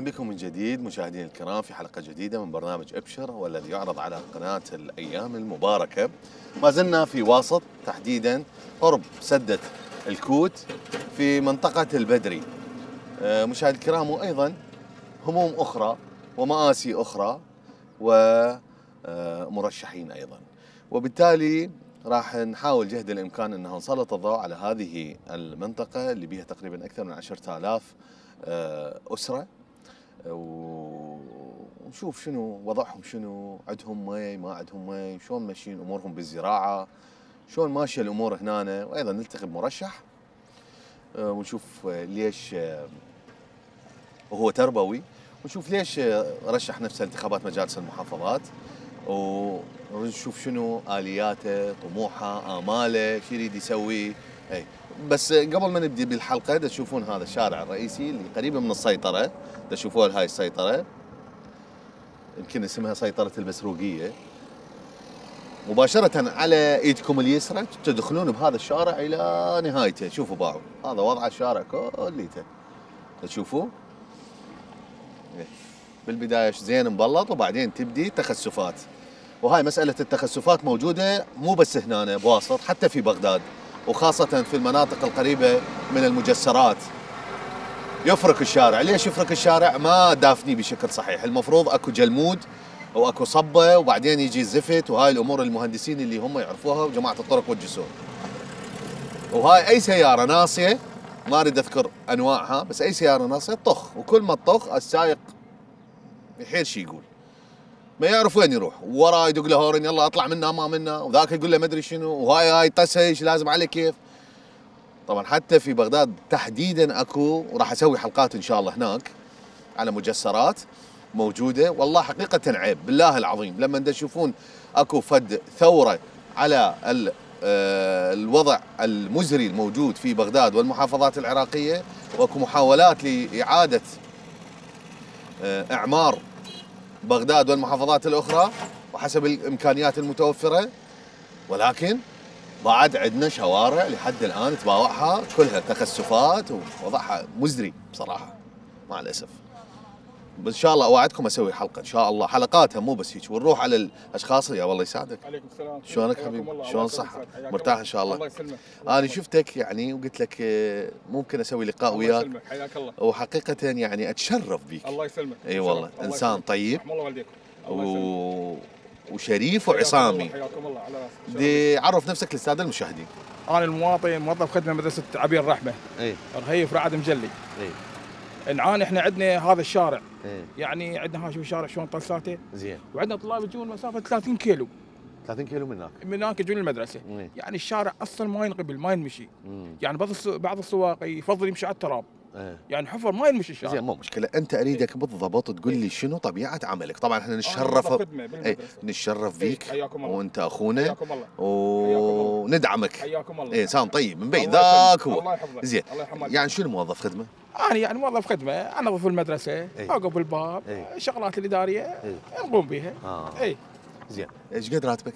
اهلا بكم من جديد مشاهدينا الكرام في حلقه جديده من برنامج ابشر والذي يعرض على قناه الايام المباركه. ما زلنا في واسط تحديدا قرب سده الكوت في منطقه البدري. آه، مشاهدي الكرام وايضا هموم اخرى ومآسي اخرى ومرشحين آه، ايضا. وبالتالي راح نحاول جهد الامكان انه نسلط الضوء على هذه المنطقه اللي بها تقريبا اكثر من 10000 آه، اسره ونشوف شنو وضعهم شنو عندهم مي ما عندهم مي شلون ماشيين امورهم بالزراعه شلون ماشيه الامور هنا وايضا نلتقي بمرشح آه، ونشوف آه، ليش وهو آه، تربوي ونشوف ليش رشح نفسه انتخابات مجالس المحافظات ونشوف شنو الياته طموحه اماله شو يريد يسوي اي بس قبل ما نبدي بالحلقه تشوفون هذا الشارع الرئيسي اللي قريب من السيطره تشوفون هاي السيطره يمكن اسمها سيطره المسروقيه مباشرة على ايدكم اليسرى تدخلون بهذا الشارع الى نهايته، شوفوا باعوا، هذا وضع الشارع كليته. تشوفوا بالبداية زين مبلط وبعدين تبدي تخسفات. وهاي مسألة التخسفات موجودة مو بس هنا بواسط حتى في بغداد. وخاصة في المناطق القريبة من المجسرات يفرك الشارع ليش يفرك الشارع ما دافني بشكل صحيح المفروض اكو جلمود واكو صبه وبعدين يجي الزفت وهاي الامور المهندسين اللي هم يعرفوها وجماعه الطرق والجسور وهاي اي سياره ناصيه ما اريد اذكر انواعها بس اي سياره ناصيه طخ وكل ما طخ السائق يحير شي يقول ما يعرف وين يروح ورا يدق له هورن يلا اطلع منا ما منا وذاك يقول له ما ادري شنو وهاي هاي طسش لازم عليه كيف طبعا حتى في بغداد تحديدا اكو وراح اسوي حلقات ان شاء الله هناك على مجسرات موجوده والله حقيقه عيب بالله العظيم لما تشوفون اكو فد ثوره على آه، الوضع المزري الموجود في بغداد والمحافظات العراقيه واكو محاولات لاعاده آه، اعمار بغداد والمحافظات الأخرى وحسب الإمكانيات المتوفرة ولكن بعد عندنا شوارع لحد الآن تباوعها كلها تخسفات ووضعها مزري بصراحة مع الأسف بس ان شاء الله اوعدكم اسوي حلقه ان شاء الله حلقاتها مو بس هيك ونروح على الاشخاص يا الله يساعدك عليكم السلام شلونك حبيبي شلون صحتك مرتاح ان شاء الله الله يسلمك انا شفتك يعني وقلت لك آه، ممكن اسوي لقاء وياك الله حياك الله وحقيقه يعني اتشرف بك الله يسلمك اي والله انسان طيب الله والديك و... وشريف وعصامي حياكم الله على دي عرف نفسك للساده المشاهدين انا المواطن موظف خدمه مدرسه عبير الرحمه اي رهيف رعد مجلي اي نعاني احنا عندنا هذا الشارع إيه؟ يعني عندنا هاشم الشارع شلون طلساته زين وعندنا طلاب يجون مسافه 30 كيلو 30 كيلو من هناك من هناك يجون المدرسه إيه؟ يعني الشارع اصلا ما ينقبل ما ينمشي مم. يعني بعض بعض السواق يفضل يمشي على التراب أيه. يعني حفر ما يلمش الشعر زين مو مشكله انت اريدك بالضبط تقول لي شنو طبيعه عملك طبعا احنا إيه، نتشرف ايه نتشرف فيك وانت اخونا وندعمك حياكم الله انسان إيه، طيب من بين ذاك هو زين يعني شنو موظف خدمه؟ انا يعني موظف خدمه انظف المدرسه ايه؟ اوقف الباب ايه؟ الشغلات الاداريه ايه؟ نقوم بها آه. اي زين ايش قد راتبك؟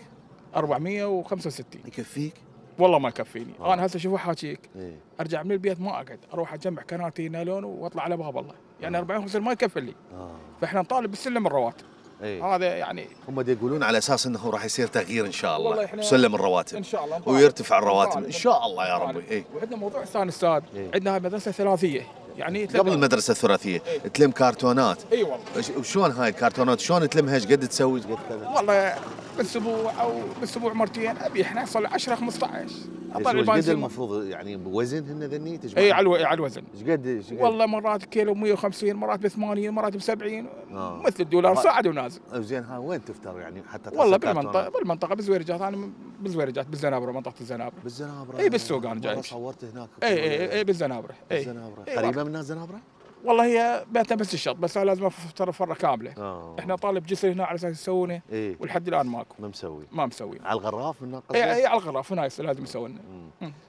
465 يكفيك؟ والله ما يكفيني آه. انا هسه شوف حاكيك إيه؟ ارجع من البيت ما اقعد اروح اجمع كناتي نالون واطلع على باب الله يعني 40 آه. 50 ما يكفي لي آه. فاحنا نطالب بالسلم الرواتب إيه؟ هذا يعني هم يقولون على اساس انه راح يصير تغيير ان شاء الله سلم الرواتب ان شاء الله ويرتفع الرواتب ان شاء الله يا ربي اي وعندنا موضوع ثاني استاذ إيه؟ عندنا مدرسه ثلاثيه يعني قبل المدرسه الثلاثيه إيه؟ تلم كرتونات اي والله وشلون هاي الكرتونات شلون تلمها ايش قد تسوي قد والله بالاسبوع او بالاسبوع مرتين ابي احنا صار 10 15 اطلع قد المفروض يعني بوزن هن ذني تجمع اي على إيه، على الوزن ايش قد ايش والله مرات كيلو 150 مرات ب 80 مرات ب 70 آه. مثل الدولار صاعد ونازل زين ها وين تفطر يعني حتى والله بالمنطقه بالمنطقه بالزويرجات انا بالزويرجات بالزنابره منطقه الزنابره بالزنابره اي بالسوق انا جاي صورت هناك اي اي اي بالزنابره اي بالزنابره إيه، قريبه من الزنابره؟ والله هي بيتنا بس الشط بس لازم افتر فره كامله آه. احنا طالب جسر هنا على اساس يسوونه إيه؟ ولحد الان ماكو ما مسوي ما مسوي على الغراف من اي إيه، على الغراف هنا لازم يسوونه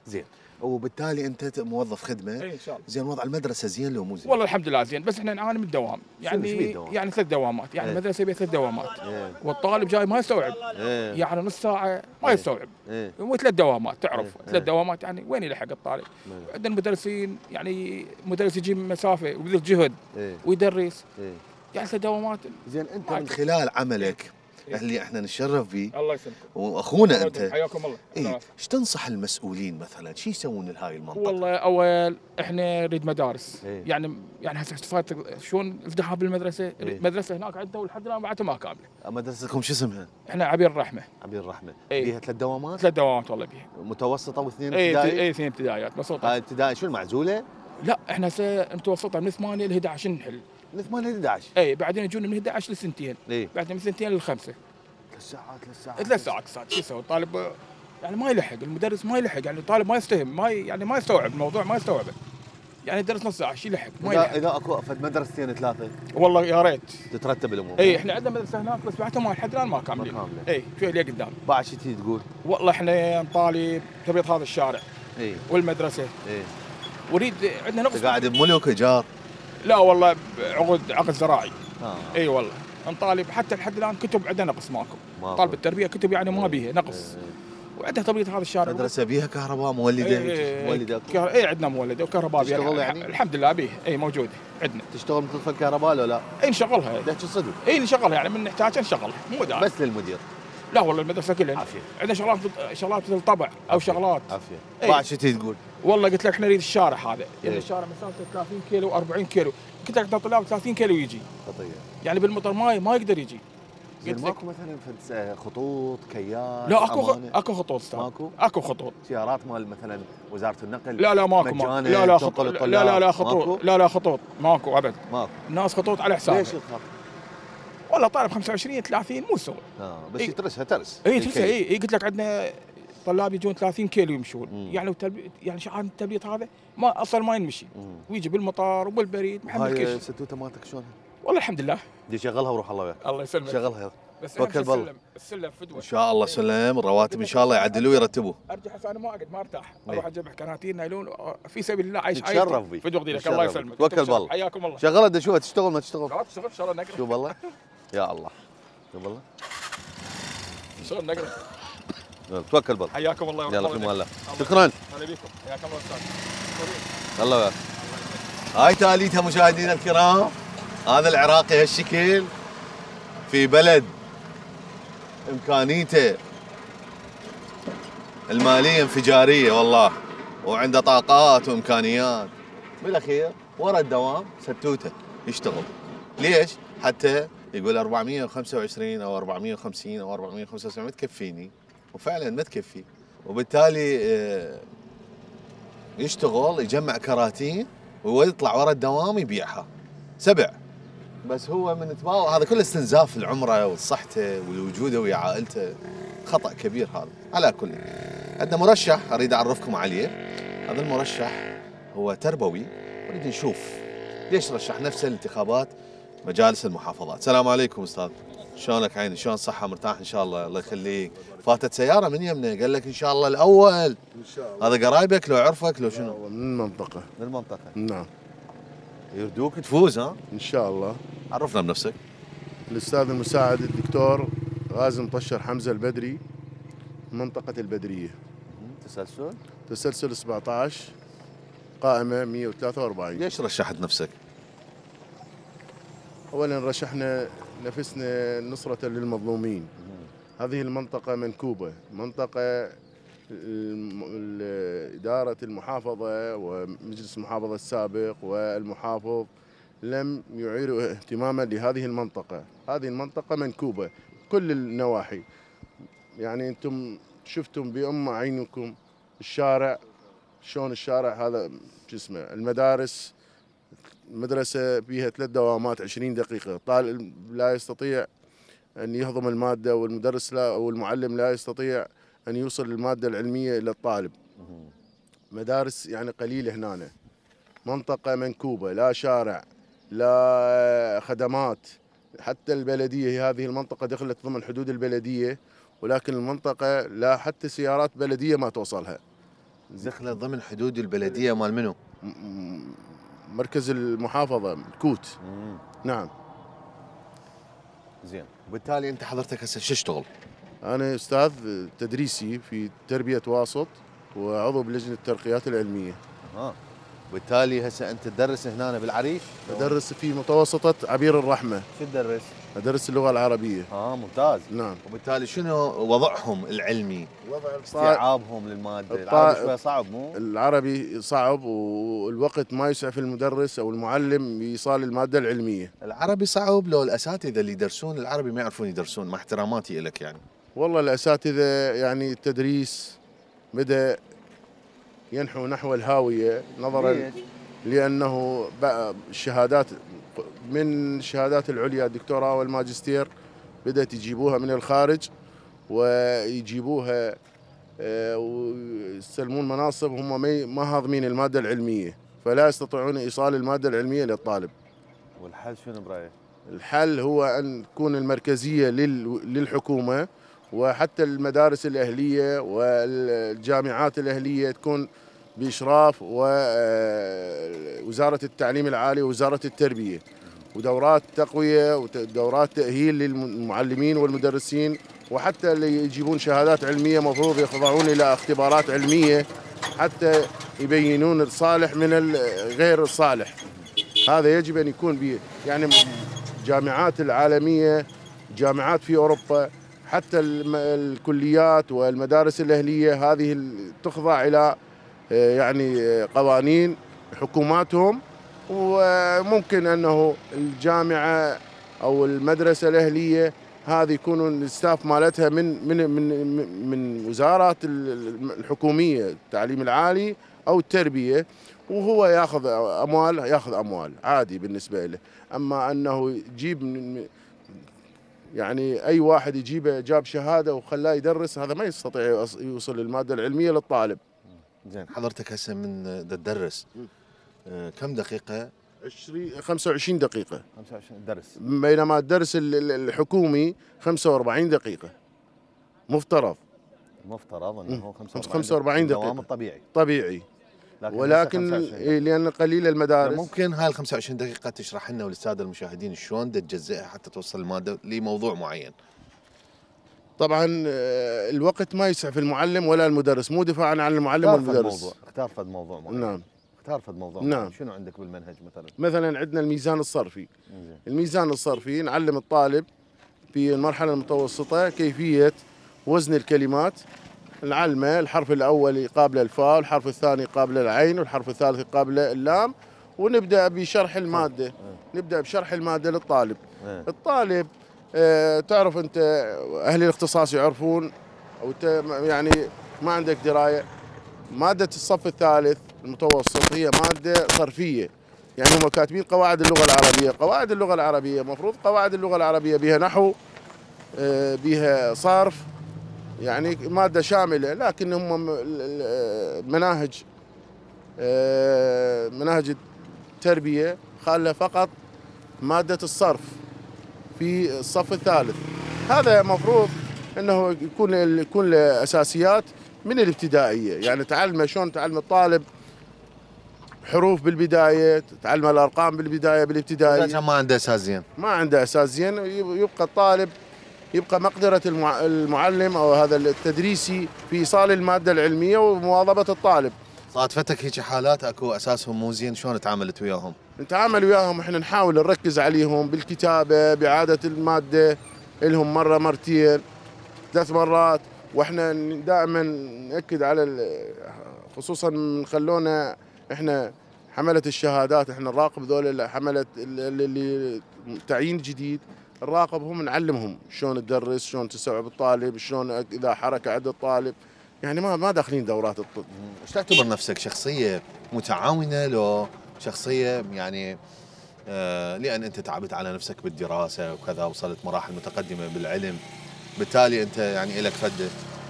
زين وبالتالي انت موظف خدمه اي ان شاء الله زين وضع المدرسه زين لو مو زين؟ والله الحمد لله زين بس احنا نعاني من الدوام يعني دوام؟ يعني ثلاث دوامات يعني ايه. المدرسه بها ثلاث دوامات ايه. والطالب جاي ما يستوعب ايه. يعني نص ساعه ما ايه. يستوعب ايه. وثلاث دوامات تعرف ايه. ثلاث إيه. دوامات يعني وين يلحق الطالب؟ ايه. عندنا مدرسين يعني مدرس يجيب مسافه ويبذل جهد ايه. ويدرس ايه. يعني ثلاث دوامات زين انت من خلال عملك إيه؟ اللي احنا نشرف به الله يسلمك واخونا الله انت حياكم الله اي ايش تنصح المسؤولين مثلا شو يسوون لهاي المنطقه؟ والله اول احنا نريد مدارس إيه؟ يعني يعني هسه احتفالات شلون فتحها بالمدرسه إيه؟ مدرسه هناك عندنا ولحد الان بعدها ما كامله مدرستكم شو اسمها؟ احنا عبير الرحمه عبير الرحمه إيه؟ بيها ثلاث دوامات؟ ثلاث دوامات والله بيها متوسطه واثنين إيه، ابتدائي؟ اي اثنين ابتدائيات متوسطه ابتدائي شو المعزوله؟ لا احنا هسه متوسطه من 8 ل 11 نحل من 8 ل 11 اي بعدين يجون من 11 لسنتين اي بعدين من سنتين للخمسه ثلاث ساعات ثلاث ساعات ثلاث ساعات شو يسوي الطالب يعني ما يلحق المدرس ما يلحق يعني الطالب ما يستهم ما يعني ما يستوعب الموضوع ما يستوعبه يعني درس نص ساعه شي لحق ما يلحق اذا اكو فد مدرستين ثلاثه والله يا ريت تترتب الامور اي احنا عندنا مدرسه هناك بس بعدها ما لحد الان ما كاملين ما كامله اي شوي لي قدام بعد شو تجي تقول؟ والله احنا طالب تبيض هذا الشارع اي والمدرسه اي وريد عندنا نقص قاعد بملوك ايجار لا والله عقد عقد زراعي آه. اي والله نطالب حتى لحد الان كتب عندنا نقص ماكو طالب التربيه كتب يعني ما بيها نقص وعندها تبريد هذا الشارع مدرسه بيها كهرباء مولده ايه مولده اي عندنا مولده وكهرباء بيها يعني, يعني الحمد لله بيها اي موجوده عندنا تشتغل مثل الكهرباء ولا لا؟ اي نشغلها تحكي صدق اي نشغلها يعني من نحتاجها نشغلها مو دار بس للمدير لا والله المدرسه كلها عافيه عندنا شغلات شغلات مثل طبع او شغلات عافيه ايه. شتي تقول والله قلت لك احنا نريد الشارع هذا إيه. يعني الشارع مسافته 30 كيلو 40 كيلو قلت لك طلاب 30 كيلو يجي خطير يعني بالمطر ما ما يقدر يجي قلت لك ماكو مثلا آه، خطوط كيان لا اكو اكو خطوط استاذ ماكو اكو خطوط سيارات مال مثلا وزاره النقل لا لا ماكو ما. لا لا خطوط لا لا لا خطوط لا لا خطوط ماكو ابد ماكو الناس خطوط على حساب ليش الخط؟ والله طالب 25 30 مو سوى اه بس ترسها يترسها ترس اي ترسها اي إيه، قلت لك عندنا طلاب يجون 30 كيلو يمشون مم. يعني وتلبي... يعني شعار التبليط هذا ما اصلا ما يمشي ويجي بالمطار وبالبريد محمد كيش هاي ستوته مالتك شلونها؟ والله الحمد لله دي شغلها وروح الله وياك الله يسلمك شغلها بس توكل بالله السلم فدوه ان شاء الله سلم الرواتب ان شاء الله يعدلوه ويرتبوه ارجع انا ما اقعد ما ارتاح اروح اجيب كراتين نايلون في سبيل الله عايش تشرف بي فدوه الله يسلمك توكل بالله حياكم الله شغلها بدي اشوفها تشتغل ما تشتغل لا تشتغل ان شاء الله نقرا شوف الله يا الله شوف الله شلون نقرا توكل بالله حياكم الله يلا في الله شكرا هلا بكم حياكم الله استاذ الله هاي تاليتها مشاهدينا الكرام هذا العراقي هالشكل في بلد امكانيته الماليه انفجاريه والله وعنده طاقات وامكانيات بالاخير ورا الدوام ستوته يشتغل ليش؟ حتى يقول 425 او 450 او 475 تكفيني وفعلا ما تكفي وبالتالي آه، يشتغل يجمع كراتين ويطلع ورا الدوام يبيعها سبع بس هو من تباوع هذا كله استنزاف لعمره ولصحته ولوجوده ويا عائلته خطا كبير هذا على كل عندنا مرشح اريد اعرفكم عليه هذا المرشح هو تربوي اريد نشوف ليش رشح نفسه لانتخابات مجالس المحافظات السلام عليكم استاذ شلونك عيني شلون صحه مرتاح ان شاء الله الله يخليك فاتت سياره من يمنا قال لك ان شاء الله الاول ان شاء الله هذا قرايبك لو عرفك لو شنو من المنطقه من المنطقه نعم يردوك تفوز ها ان شاء الله عرفنا بنفسك الاستاذ المساعد الدكتور غازي مطشر حمزه البدري منطقه البدريه تسلسل تسلسل 17 قائمه 143 ليش رشحت نفسك اولا رشحنا نفسنا نصره للمظلومين هذه المنطقة منكوبة منطقة إدارة المحافظة ومجلس المحافظة السابق والمحافظ لم يعيروا اهتماما لهذه المنطقة هذه المنطقة منكوبة كل النواحي يعني أنتم شفتم بأم عينكم الشارع شلون الشارع هذا شو اسمه المدارس مدرسة فيها ثلاث دوامات 20 دقيقة طالب لا يستطيع أن يهضم المادة والمدرس لا أو المعلم لا يستطيع أن يوصل المادة العلمية إلى الطالب مدارس يعني قليلة هنا منطقة منكوبة لا شارع لا خدمات حتى البلدية هذه المنطقة دخلت ضمن حدود البلدية ولكن المنطقة لا حتى سيارات بلدية ما توصلها دخلت ضمن حدود البلدية مال منو؟ مركز المحافظة الكوت نعم زين وبالتالي انت حضرتك هسه شو تشتغل؟ انا استاذ تدريسي في تربيه واسط وعضو بلجنه الترقيات العلميه. اها وبالتالي هسه انت تدرس هنا بالعريش؟ ادرس في متوسطه عبير الرحمه. شو تدرس؟ ادرس اللغه العربيه اه ممتاز نعم وبالتالي شنو وضعهم العلمي وضع استيعابهم للماده الط... العربي شوي صعب مو العربي صعب والوقت ما يسعف المدرس او المعلم ايصال الماده العلميه العربي صعب لو الاساتذه اللي يدرسون العربي ما يعرفون يدرسون مع احتراماتي لك يعني والله الاساتذه يعني التدريس بدا ينحو نحو الهاويه نظرا إيه. لانه الشهادات من الشهادات العليا الدكتوراه والماجستير بدأت يجيبوها من الخارج ويجيبوها آه، ويستلمون مناصب هم ما هاضمين المادة العلمية فلا يستطيعون إيصال المادة العلمية للطالب والحل شنو برأيك؟ الحل هو أن تكون المركزية للحكومة وحتى المدارس الأهلية والجامعات الأهلية تكون بإشراف آه، وزاره التعليم العالي ووزارة التربية ودورات تقوية ودورات تأهيل للمعلمين والمدرسين وحتى اللي يجيبون شهادات علمية مفروض يخضعون إلى اختبارات علمية حتى يبينون الصالح من الغير الصالح هذا يجب أن يكون به يعني الجامعات العالمية جامعات في أوروبا حتى الكليات والمدارس الأهلية هذه تخضع إلى آه، يعني آه، قوانين حكوماتهم وممكن انه الجامعه او المدرسه الاهليه هذه يكون الستاف مالتها من من من من وزارات الحكوميه التعليم العالي او التربيه وهو ياخذ اموال ياخذ اموال عادي بالنسبه له اما انه يجيب من يعني اي واحد يجيبه جاب شهاده وخلاه يدرس هذا ما يستطيع يوصل الماده العلميه للطالب زين حضرتك هسه من تدرس آه، كم دقيقه 20 25 دقيقة 25 درس بينما الدرس الحكومي 45 دقيقة مفترض مفترض انه هو 45, دقيقة الدوام الطبيعي طبيعي لكن ولكن إيه، لان قليله المدارس ممكن هاي ال 25 دقيقه تشرح لنا وللساده المشاهدين شلون تجزئها حتى توصل الماده لموضوع معين طبعا آه، الوقت ما يسعف المعلم ولا المدرس مو دفاعا عن المعلم والمدرس اختار فد موضوع معين نعم اختار فد موضوع نعم شنو عندك بالمنهج مثلا مثلا عندنا الميزان الصرفي مزين. الميزان الصرفي نعلم الطالب في المرحله المتوسطه كيفيه وزن الكلمات نعلمه الحرف الاول قابل الفاء والحرف الثاني قابل العين والحرف الثالث قابل اللام ونبدا بشرح الماده إيه. نبدا بشرح الماده للطالب إيه. الطالب آه، تعرف انت اهل الاختصاص يعرفون او يعني ما عندك درايه ماده الصف الثالث المتوسط هي ماده صرفيه يعني هم كاتبين قواعد اللغه العربيه قواعد اللغه العربيه مفروض قواعد اللغه العربيه بها نحو آه، بها صرف يعني ماده شامله لكن هم آه، مناهج مناهج التربيه خاله فقط ماده الصرف في الصف الثالث هذا المفروض انه يكون يكون اساسيات من الابتدائيه يعني تعلمه شلون تعلم الطالب حروف بالبدايه تعلم الارقام بالبدايه بالابتدائي اذا ما عنده اساس زين ما عنده اساس زين يبقى الطالب يبقى مقدره المعلم او هذا التدريسي في ايصال الماده العلميه ومواظبه الطالب طلعت فتك هيك حالات اكو اساسهم مو زين شلون تعاملت وياهم؟ نتعامل وياهم احنا نحاول نركز عليهم بالكتابه باعاده الماده لهم مره مرتين ثلاث مرات واحنا دائما ناكد على خصوصا من خلونا احنا حمله الشهادات احنا نراقب ذول حمله اللي تعيين جديد نراقبهم نعلمهم شلون تدرس شلون تستوعب الطالب شلون اذا حركه عند الطالب يعني ما ما داخلين دورات الطب ايش تعتبر إيه. نفسك شخصيه متعاونه لو شخصيه يعني آه، لان انت تعبت على نفسك بالدراسه وكذا وصلت مراحل متقدمه بالعلم بالتالي انت يعني لك فد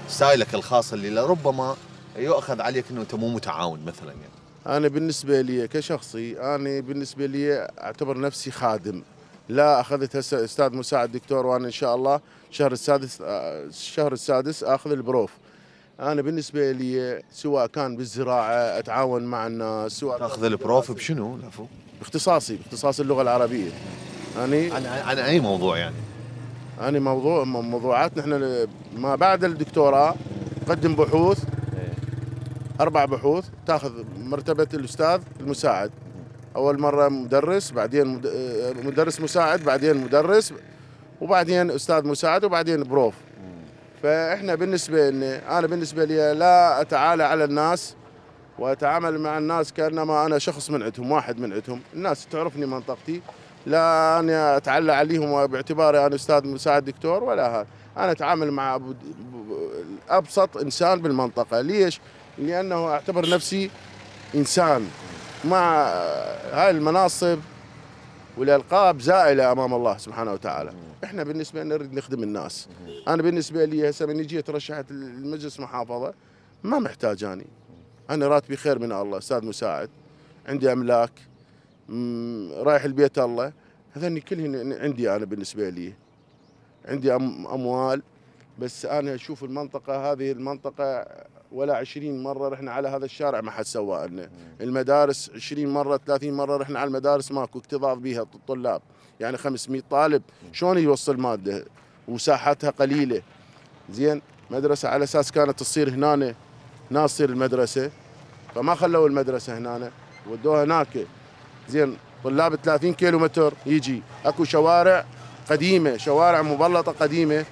ستايلك الخاص اللي لربما يؤخذ عليك انه انت مو متعاون مثلا يعني انا بالنسبه لي كشخصي انا بالنسبه لي اعتبر نفسي خادم لا اخذت هسه استاذ مساعد دكتور وانا ان شاء الله الشهر السادس الشهر آه، السادس اخذ البروف انا بالنسبه لي سواء كان بالزراعه اتعاون مع الناس سواء تاخذ البروف بشنو العفو؟ باختصاصي باختصاص اللغه العربيه اني يعني عن, عن اي موضوع يعني؟ اني يعني موضوع موضوعات نحن ما بعد الدكتوراه نقدم بحوث إيه. اربع بحوث تاخذ مرتبه الاستاذ المساعد اول مره مدرس بعدين آه، مدرس مساعد بعدين مدرس وبعدين استاذ مساعد وبعدين بروف فاحنا بالنسبه لي انا بالنسبه لي لا اتعالى على الناس واتعامل مع الناس كانما انا شخص من عندهم واحد من عندهم الناس تعرفني منطقتي لا انا اتعلى عليهم باعتباري انا استاذ مساعد دكتور ولا هذا انا اتعامل مع ابسط انسان بالمنطقه ليش لانه اعتبر نفسي انسان مع هاي المناصب والالقاب زائله امام الله سبحانه وتعالى احنا بالنسبه لنا نريد نخدم الناس انا بالنسبه لي هسه من يجي ترشحت المجلس محافظه ما محتاج اني انا راتبي خير من الله استاذ مساعد عندي املاك رايح البيت الله هذني كلهن عندي انا بالنسبه لي عندي اموال بس انا اشوف المنطقه هذه المنطقه ولا 20 مره رحنا على هذا الشارع ما حد سوى لنا المدارس 20 مره 30 مره رحنا على المدارس ماكو اكتظاظ بها الطلاب يعني 500 طالب شلون يوصل ماده وساحتها قليله زين مدرسه على اساس كانت تصير هنا هنا تصير المدرسه فما خلوا المدرسه هنا ودوها هناك زين طلاب 30 كيلو متر يجي اكو شوارع قديمه شوارع مبلطه قديمه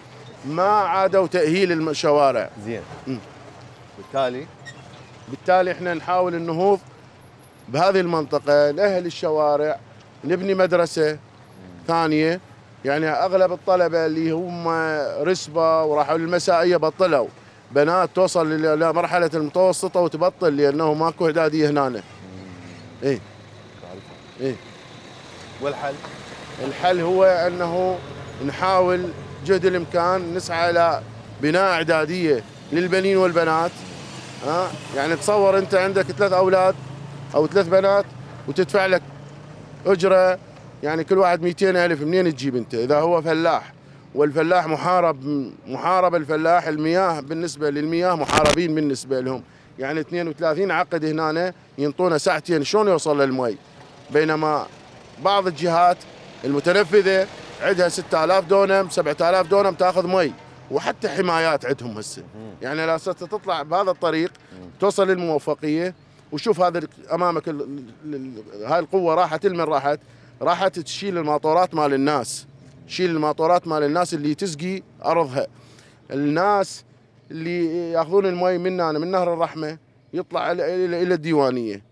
ما عادوا تاهيل الشوارع زين م. بالتالي بالتالي احنا نحاول النهوض بهذه المنطقه ناهل الشوارع نبني مدرسه ثانيه يعني اغلب الطلبه اللي هم رسبه وراحوا للمسائيه بطلوا بنات توصل لمرحله المتوسطه وتبطل لانه ماكو اعداديه هنا ايه ايه والحل الحل هو انه نحاول جهد الامكان نسعى الى بناء اعداديه للبنين والبنات ها يعني تصور انت عندك ثلاث اولاد او ثلاث بنات وتدفع لك اجره يعني كل واحد 200 ألف منين تجيب أنت إذا هو فلاح والفلاح محارب محارب الفلاح المياه بالنسبة للمياه محاربين بالنسبة لهم يعني 32 عقد هنا ينطونا ساعتين شلون يوصل للمي بينما بعض الجهات المتنفذة عندها 6000 دونم 7000 دونم تاخذ مي وحتى حمايات عندهم هسه يعني لا تطلع بهذا الطريق توصل للموفقية وشوف هذا امامك هاي القوه راحت لمن راحت راحت تشيل الماطورات مال الناس تشيل الماطورات مال الناس اللي تسقي ارضها الناس اللي ياخذون المي من أنا من نهر الرحمه يطلع الى الديوانيه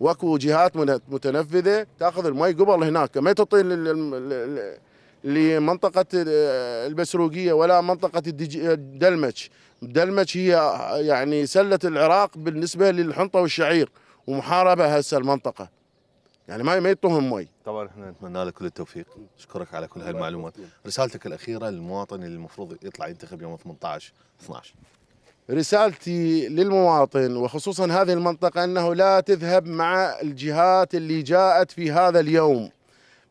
واكو جهات متنفذه تاخذ المي قبل هناك ما تعطي لمنطقه آه، البسروقيه ولا منطقه الدلمج دلمج هي يعني سله العراق بالنسبه للحنطه والشعير ومحاربه هسه المنطقه يعني ما ما يطهم مي طبعا احنا نتمنى لك كل التوفيق نشكرك على كل هالمعلومات رسالتك الاخيره للمواطن اللي المفروض يطلع ينتخب يوم 18 12 رسالتي للمواطن وخصوصا هذه المنطقه انه لا تذهب مع الجهات اللي جاءت في هذا اليوم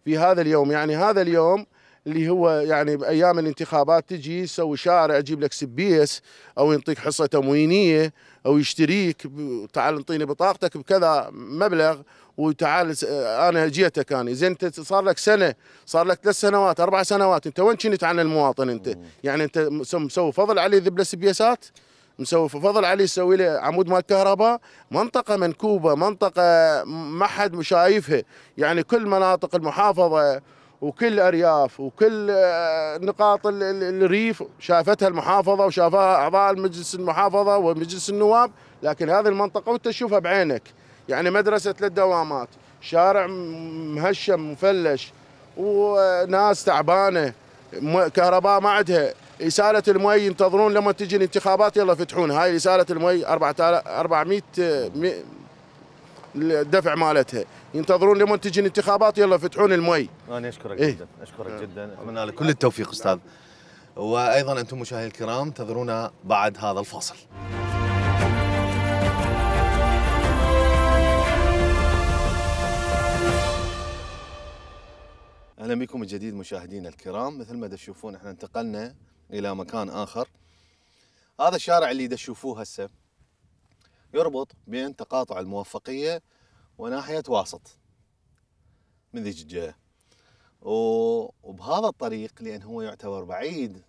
في هذا اليوم يعني هذا اليوم اللي هو يعني بايام الانتخابات تجي تسوي شارع يجيب لك سبيس او ينطيك حصه تموينيه او يشتريك تعال انطيني بطاقتك بكذا مبلغ وتعال انا جيتك انا زين انت صار لك سنه صار لك ثلاث سنوات اربع سنوات انت وين كنت عن المواطن انت؟ يعني انت مسوي فضل علي ذبلس بيسات مسوي فضل علي يسوي له عمود مال كهرباء منطقه منكوبه منطقه ما حد شايفها يعني كل مناطق المحافظه وكل ارياف وكل آه، نقاط الريف شافتها المحافظه وشافها اعضاء مجلس المحافظه ومجلس النواب لكن هذه المنطقه وانت تشوفها بعينك يعني مدرسه ثلاث دوامات شارع مهشم مفلش وناس تعبانه كهرباء ما عندها إسالة المي ينتظرون لما تجي الانتخابات يلا فتحون هاي إسالة المي 400 الدفع مالتها ينتظرون لما تجي الانتخابات يلا فتحون المي أنا أشكرك إيه؟ جدا أشكرك أه. جدا أتمنى لك كل التوفيق أستاذ وأيضا أنتم مشاهدي الكرام انتظرونا بعد هذا الفاصل اهلا بكم من جديد مشاهدينا الكرام مثل ما تشوفون احنا انتقلنا الى مكان اخر هذا الشارع اللي تشوفوه هسه يربط بين تقاطع الموفقيه وناحيه واسط من ذيك الجهه وبهذا الطريق لان هو يعتبر بعيد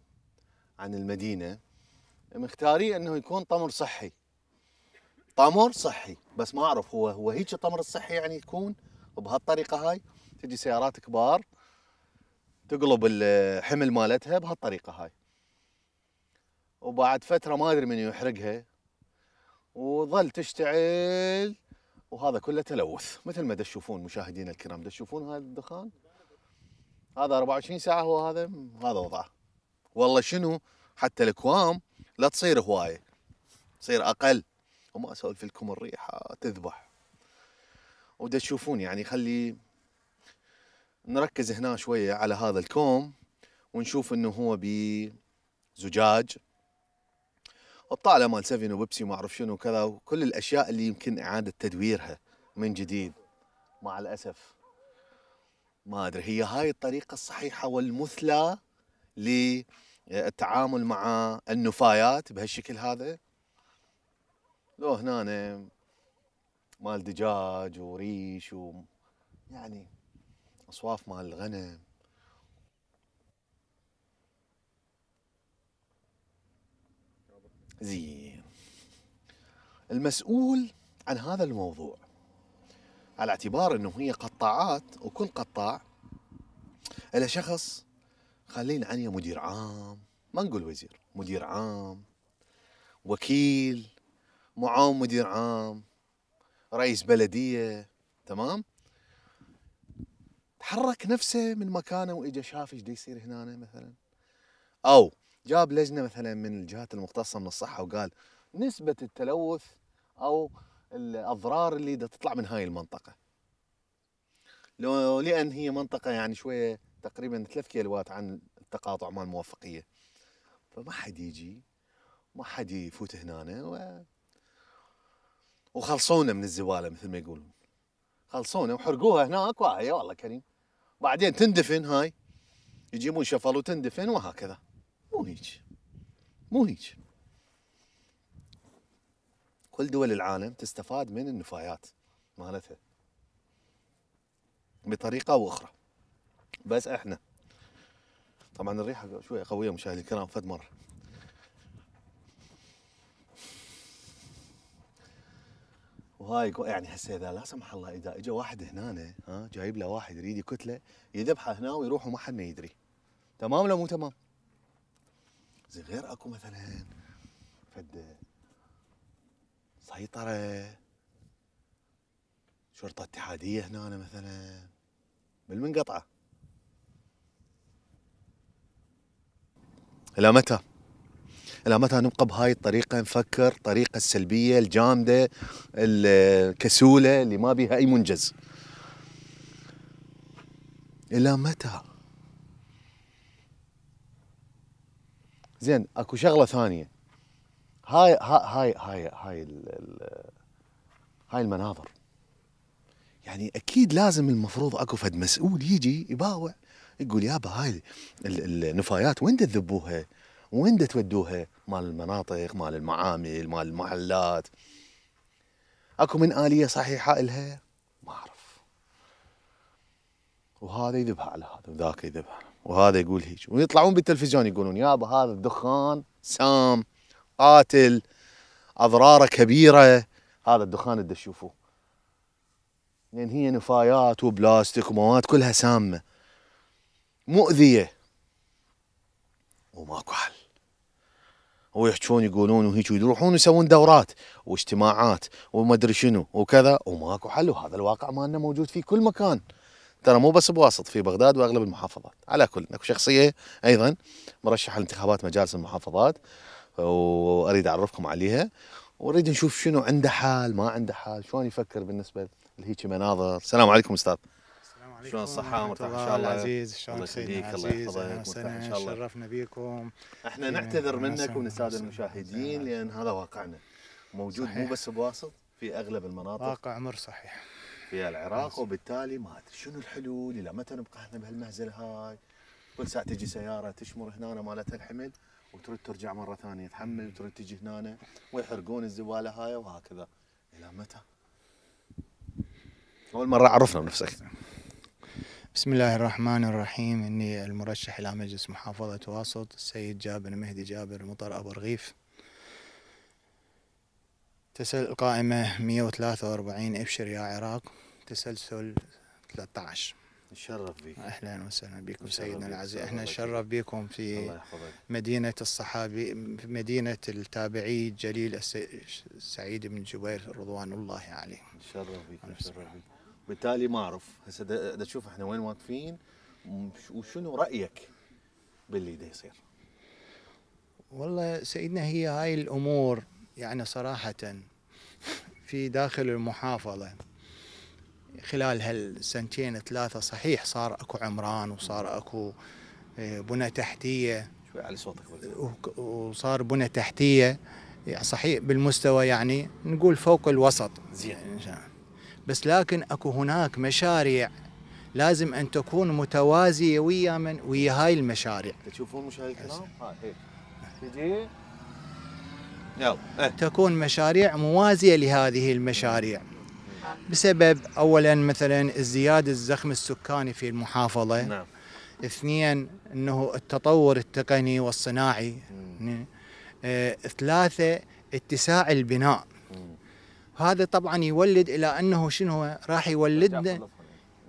عن المدينه مختاري انه يكون طمر صحي طمر صحي بس ما اعرف هو هو هيك الطمر الصحي يعني يكون بهالطريقه هاي تجي سيارات كبار تقلب الحمل مالتها بهالطريقه هاي وبعد فتره ما ادري من يحرقها وظل تشتعل وهذا كله تلوث مثل ما تشوفون مشاهدينا الكرام تشوفون هذا الدخان هذا 24 ساعه هو هذا هذا وضعه والله شنو حتى الاكوام لا تصير هوايه تصير اقل وما اسولف لكم الريحه تذبح وده تشوفون يعني خلي نركز هنا شوية على هذا الكوم ونشوف انه هو بزجاج وبطالة مال سفن وبيبسي وما اعرف شنو وكذا وكل الاشياء اللي يمكن اعادة تدويرها من جديد مع الاسف ما ادري هي هاي الطريقة الصحيحة والمثلى للتعامل مع النفايات بهالشكل هذا لو هنا مال دجاج وريش و يعني اصواف مال الغنم زين المسؤول عن هذا الموضوع على اعتبار انه هي قطاعات وكل قطاع الى شخص خلينا عني مدير عام ما نقول وزير مدير عام وكيل معاون مدير عام رئيس بلديه تمام حرك نفسه من مكانه واجا شاف ايش يصير هنا مثلا او جاب لجنه مثلا من الجهات المختصه من الصحه وقال نسبه التلوث او الاضرار اللي دا تطلع من هاي المنطقه لو لان هي منطقه يعني شويه تقريبا 3 كيلوات عن التقاطع مال الموفقيه فما حد يجي ما حد يفوت هنا و... وخلصونا من الزباله مثل ما يقولون خلصونا وحرقوها هناك وهي والله كريم بعدين تندفن هاي يجيبون شفل وتندفن وهكذا مو هيك مو هيك كل دول العالم تستفاد من النفايات مالتها بطريقه او اخرى بس احنا طبعا الريحه شويه قويه مشاهدي الكرام فد مره وهاي يعني هسه اذا لا سمح الله اذا اجى واحد هنا ها جايب له واحد يريد كتله يذبحه هنا ويروح وما حد ما يدري تمام لو مو تمام؟ زين غير اكو مثلا فد سيطره شرطه اتحاديه هنا مثلا بالمنقطعه الى متى؟ الى متى نبقى بهاي الطريقه نفكر الطريقه السلبيه الجامده الكسوله اللي ما بيها اي منجز الى متى زين اكو شغله ثانيه هاي هاي هاي هاي هاي المناظر يعني اكيد لازم المفروض اكو فد مسؤول يجي يباوع يقول يابا هاي النفايات وين تذبوها؟ وين تودوها مال المناطق مال المعامل مال المحلات اكو من آلية صحيحة إلها ما أعرف وهذا يذبح على هذا وذاك يذبح وهذا يقول هيك ويطلعون بالتلفزيون يقولون يابا هذا الدخان سام قاتل أضراره كبيرة هذا الدخان اللي تشوفوه لأن يعني هي نفايات وبلاستيك ومواد كلها سامة مؤذية وماكو حل ويحجون يقولون وهيك ويروحون يسوون دورات واجتماعات وما ادري شنو وكذا وماكو حل وهذا الواقع مالنا موجود في كل مكان ترى مو بس بواسط في بغداد واغلب المحافظات على كل اكو شخصيه ايضا مرشحه لانتخابات مجالس المحافظات واريد اعرفكم عليها واريد نشوف شنو عنده حال ما عنده حال شلون يفكر بالنسبه لهيك مناظر السلام عليكم استاذ شلون الصحة مرتاح إن شاء الله عزيز شلون الله يخليك الله يحفظك إن شاء الله شرفنا بيكم احنا إيه، نعتذر منك ومن السادة المشاهدين لأن هذا واقعنا موجود صحيح. مو بس بواسط في أغلب المناطق واقع مر صحيح في العراق وبالتالي ما أدري شنو الحلول إلى متى نبقى احنا بهالمهزلة هاي كل ساعة تجي سيارة تشمر هنا مالتها الحمل وترد ترجع مرة ثانية تحمل وترد تجي هنا ويحرقون الزبالة هاي وهكذا إلى متى؟ أول مرة عرفنا بنفسك بسم الله الرحمن الرحيم إني المرشح إلى مجلس محافظة واسط السيد جابر مهدي جابر مطر أبو رغيف تسل القائمة 143 ابشر يا عراق تسلسل 13 نتشرف بك اهلا وسهلا بكم سيدنا العزيز احنا نتشرف بكم في مدينه الصحابي مدينه التابعي الجليل سعيد بن جبير رضوان الله عليه نتشرف بك بالتالي ما اعرف هسه دا تشوف احنا وين واقفين وشنو رايك باللي دا يصير والله سيدنا هي هاي الامور يعني صراحه في داخل المحافظه خلال هالسنتين ثلاثه صحيح صار اكو عمران وصار اكو آه، بنى تحتيه شوي على صوتك وصار بنى تحتيه يعني صحيح بالمستوى يعني نقول فوق الوسط زين بس لكن اكو هناك مشاريع لازم ان تكون متوازيه ويا من ويا هاي المشاريع تشوفون مشاريع الكلام؟ نعم. تجي يلا إيه. تكون مشاريع موازيه لهذه المشاريع بسبب اولا مثلا ازدياد الزخم السكاني في المحافظه نعم اثنين انه التطور التقني والصناعي اه. ثلاثه اتساع البناء هذا طبعا يولد الى انه شنو راح يولدنا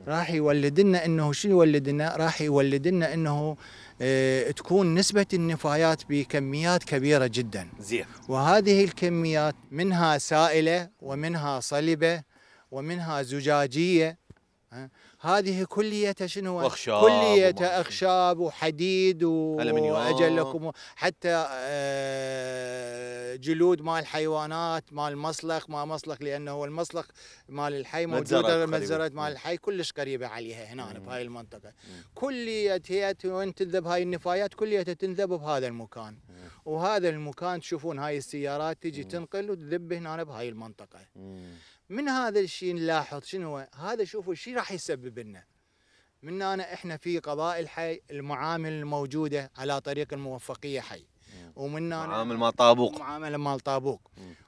راح يولد لنا انه شنو يولد لنا؟ راح يولد لنا انه اه تكون نسبة النفايات بكميات كبيرة جدا. زين. وهذه الكميات منها سائلة ومنها صلبة ومنها زجاجية. هذه كلية شنو أخشاب كلية أخشاب وحديد لكم حتى آه، جلود مال الحيوانات مال المصلخ ما مصلخ لأنه هو المصلخ مال الحي موجودة مجزرة مال الحي كلش قريبة عليها هنا مم. بهاي المنطقة مم. كلية هي وين تنذب هاي النفايات كلية تنذب بهذا المكان مم. وهذا المكان تشوفون هاي السيارات تجي تنقل وتذب هنا بهاي المنطقة من هذا الشيء نلاحظ شنو هذا شوفوا شيء راح يسبب لنا من انا احنا في قضاء الحي المعامل الموجوده على طريق الموفقيه حي ومن هنا معامل مال طابوق معامل مال طابوق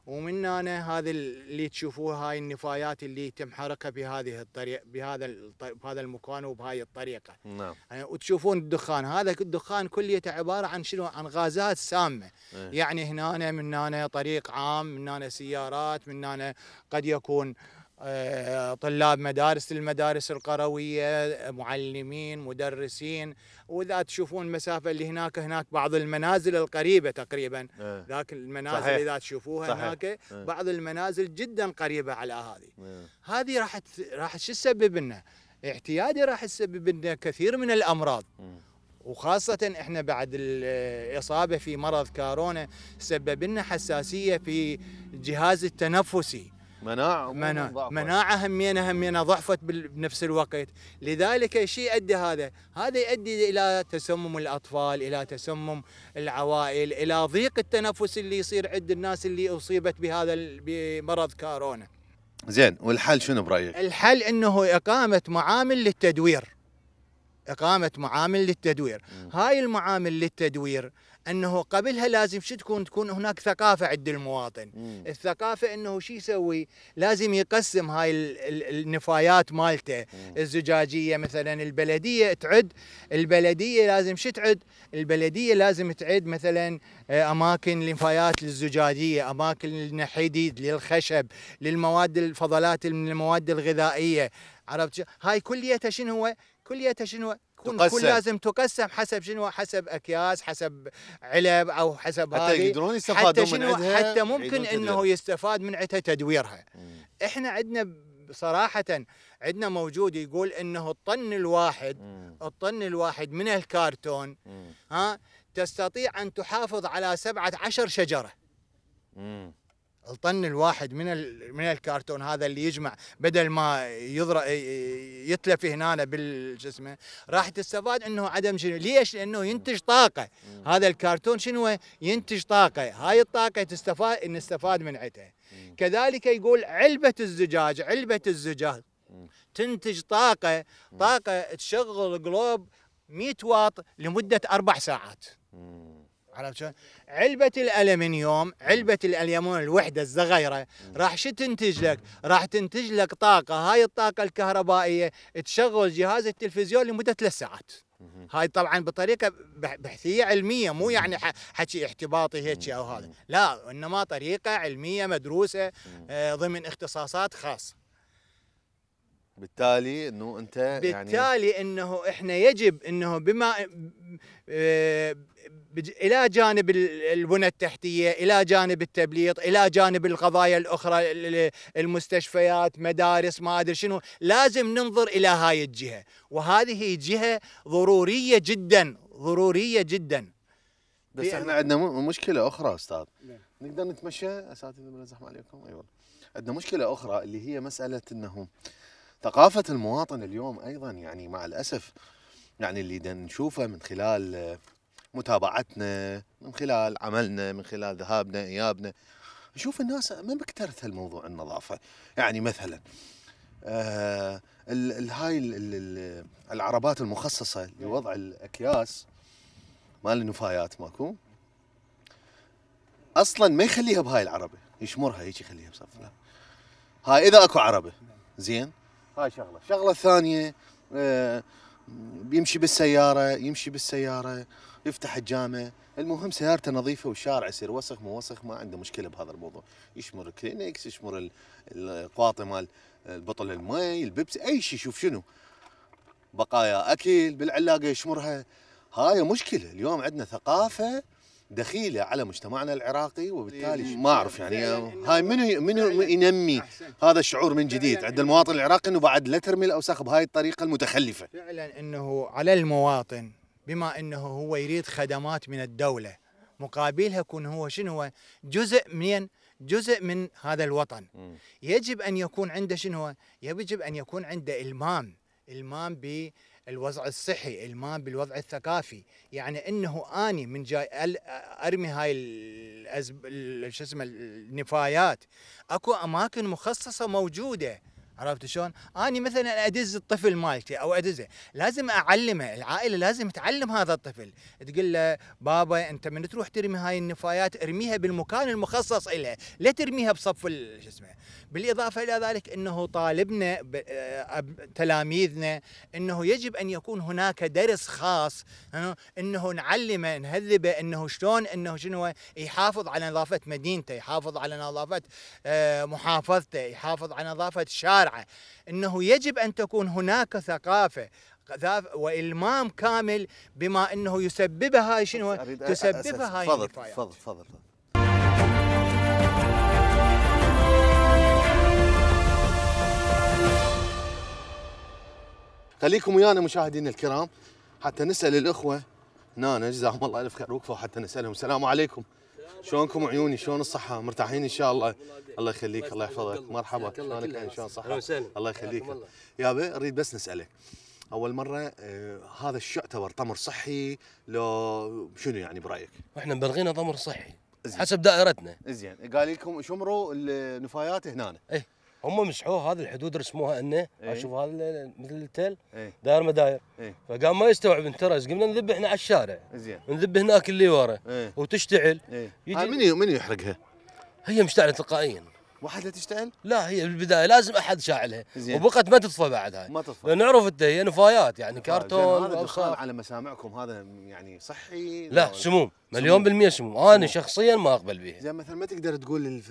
ومن هنا هذا اللي تشوفوه هاي النفايات اللي حرقها بهذه الطريقه بهذا بهذا المكان وبهاي الطريقه نعم يعني وتشوفون الدخان هذا الدخان كليته عباره عن شنو عن غازات سامه إيه. يعني هنا من هنا طريق عام من هنا سيارات من هنا قد يكون آه، طلاب مدارس المدارس القروية معلمين مدرسين وإذا تشوفون المسافة اللي هناك هناك بعض المنازل القريبة تقريبا اه ذاك المنازل صحيح إذا تشوفوها صحيح هناك اه بعض المنازل جدا قريبة على هذه اه هذه راح راح شو تسبب لنا اعتيادي راح تسبب لنا كثير من الأمراض إيه. وخاصة احنا بعد الإصابة في مرض كورونا سبب لنا حساسية في الجهاز التنفسي مناعة مناعة مناعة همينة همينة ضعفت بنفس الوقت لذلك ايش يؤدي هذا هذا يؤدي إلى تسمم الأطفال إلى تسمم العوائل إلى ضيق التنفس اللي يصير عند الناس اللي أصيبت بهذا بمرض كورونا زين والحل شنو برأيك؟ الحل أنه إقامة معامل للتدوير إقامة معامل للتدوير م. هاي المعامل للتدوير انه قبلها لازم شو تكون تكون هناك ثقافه عند المواطن مم. الثقافه انه شو يسوي لازم يقسم هاي النفايات مالته مم. الزجاجيه مثلا البلديه تعد البلديه لازم شو تعد البلديه لازم تعد مثلا آه، اماكن النفايات للزجاجيه اماكن للحديد للخشب للمواد الفضلات من المواد الغذائيه عرفت هاي كليتها شنو هو كليتها شنو تقسم كل لازم تقسم حسب شنو حسب اكياس حسب علب او حسب حتى يقدرون يستفادون حتى من حتى ممكن انه يستفاد من عندها تدويرها مم. احنا عندنا صراحه عندنا موجود يقول انه الطن الواحد مم. الطن الواحد من الكرتون ها تستطيع ان تحافظ على سبعه عشر شجره مم. الطن الواحد من من الكرتون هذا اللي يجمع بدل ما يضر يتلف هنا بالجسم اسمه راح تستفاد انه عدم شنو ليش؟ لانه ينتج طاقه هذا الكرتون شنو ينتج طاقه هاي الطاقه تستفاد نستفاد من عتها كذلك يقول علبه الزجاج علبه الزجاج تنتج طاقه طاقه تشغل قلوب 100 واط لمده اربع ساعات عرفت شلون؟ علبة الالمنيوم، علبة الالمنيوم الوحدة الصغيرة راح شو تنتج لك؟ راح تنتج لك طاقة، هاي الطاقة الكهربائية تشغل جهاز التلفزيون لمدة ثلاث ساعات. هاي طبعا بطريقه بحثيه علميه مو يعني حكي احتباطي هيك او هذا لا انما طريقه علميه مدروسه آه، ضمن اختصاصات خاصه بالتالي انه انت يعني بالتالي انه احنا يجب انه بما آه، الى جانب البنى التحتيه، الى جانب التبليط، الى جانب القضايا الاخرى المستشفيات، مدارس، ما ادري شنو، لازم ننظر الى هاي الجهه، وهذه جهه ضروريه جدا، ضروريه جدا. بس احنا عندنا مشكله اخرى استاذ. نعم. نقدر نتمشى اساتذه من الزحمه عليكم؟ اي والله. عندنا مشكله اخرى اللي هي مساله انه ثقافه المواطن اليوم ايضا يعني مع الاسف يعني اللي نشوفه من خلال متابعتنا من خلال عملنا من خلال ذهابنا ايابنا نشوف الناس ما بكترث هالموضوع النظافه يعني مثلا آه هاي العربات المخصصه لوضع الاكياس مال النفايات ماكو اصلا ما يخليها بهاي العربه يشمرها هيك يخليها بصف هاي اذا اكو عربه زين هاي شغله الشغله الثانيه آه بيمشي بالسياره يمشي بالسياره يفتح الجامع المهم سيارته نظيفه والشارع يصير وسخ مو وسخ ما عنده مشكله بهذا الموضوع يشمر الكلينكس يشمر القواطي مال البطل المي البيبسي اي شيء شوف شنو بقايا اكل بالعلاقه يشمرها هاي مشكله اليوم عندنا ثقافه دخيله على مجتمعنا العراقي وبالتالي إيه، ما اعرف يعني هاي منو منو ينمي هذا الشعور من جديد يعني عند المواطن العراقي انه بعد لا ترمي الاوساخ بهاي الطريقه المتخلفه فعلا انه على المواطن بما انه هو يريد خدمات من الدوله مقابلها يكون هو شنو هو جزء من جزء من هذا الوطن يجب ان يكون عنده شنو يجب ان يكون عنده المام المام ب الوضع الصحي المام بالوضع الثقافي يعني انه اني من جاي ارمي هاي الأزب... شو اسمه النفايات اكو اماكن مخصصه موجوده عرفت شلون؟ اني مثلا ادز الطفل مالتي او ادزه، لازم اعلمه، العائله لازم تعلم هذا الطفل، تقول له بابا انت من تروح ترمي هاي النفايات ارميها بالمكان المخصص لها، لا ترميها بصف شو اسمه، بالاضافه الى ذلك انه طالبنا آه، تلاميذنا انه يجب ان يكون هناك درس خاص انه نعلمه نهذبه انه شلون انه شنو يحافظ على نظافه مدينته، يحافظ على نظافه آه، محافظته، يحافظ على نظافه شارع الشرعة أنه يجب أن تكون هناك ثقافة والمام كامل بما انه يسببها هاي شنو تسببها هاي يعني تفضل تفضل تفضل خليكم ويانا مشاهدينا الكرام حتى نسال الاخوه نانا جزاهم الله الف خير وقفوا حتى نسالهم السلام عليكم شلونكم عيوني شلون الصحه مرتاحين ان شاء الله الله يخليك الله يحفظك مرحبا شلونك ان شاء الله صحه الله يخليك يابا اريد بس نسالك اول مره آه هذا الشيء يعتبر تمر صحي لو شنو يعني برايك احنا مبلغينه تمر صحي حسب دائرتنا زين قال لكم شمروا النفايات هنا ايه هم مسحوه هذه الحدود رسموها انه ايه؟ اشوف هذا مثل التل ايه؟ داير مداير ايه؟ فقام ما يستوعب انت ترى قمنا نذبح احنا على الشارع زين نذب هناك اللي ورا ايه؟ وتشتعل ايه؟ يجي من آه، من يحرقها؟ هي مشتعله تلقائيا واحد لا تشتعل؟ لا هي بالبدايه لازم احد شاعلها وبقت ما تطفى بعد هاي ما تطفى نعرف انت هي نفايات يعني آه، كرتون هذا دخان على مسامعكم هذا يعني صحي لا سموم مليون بالمية سموم انا شخصيا ما اقبل بها زين مثلا ما تقدر تقول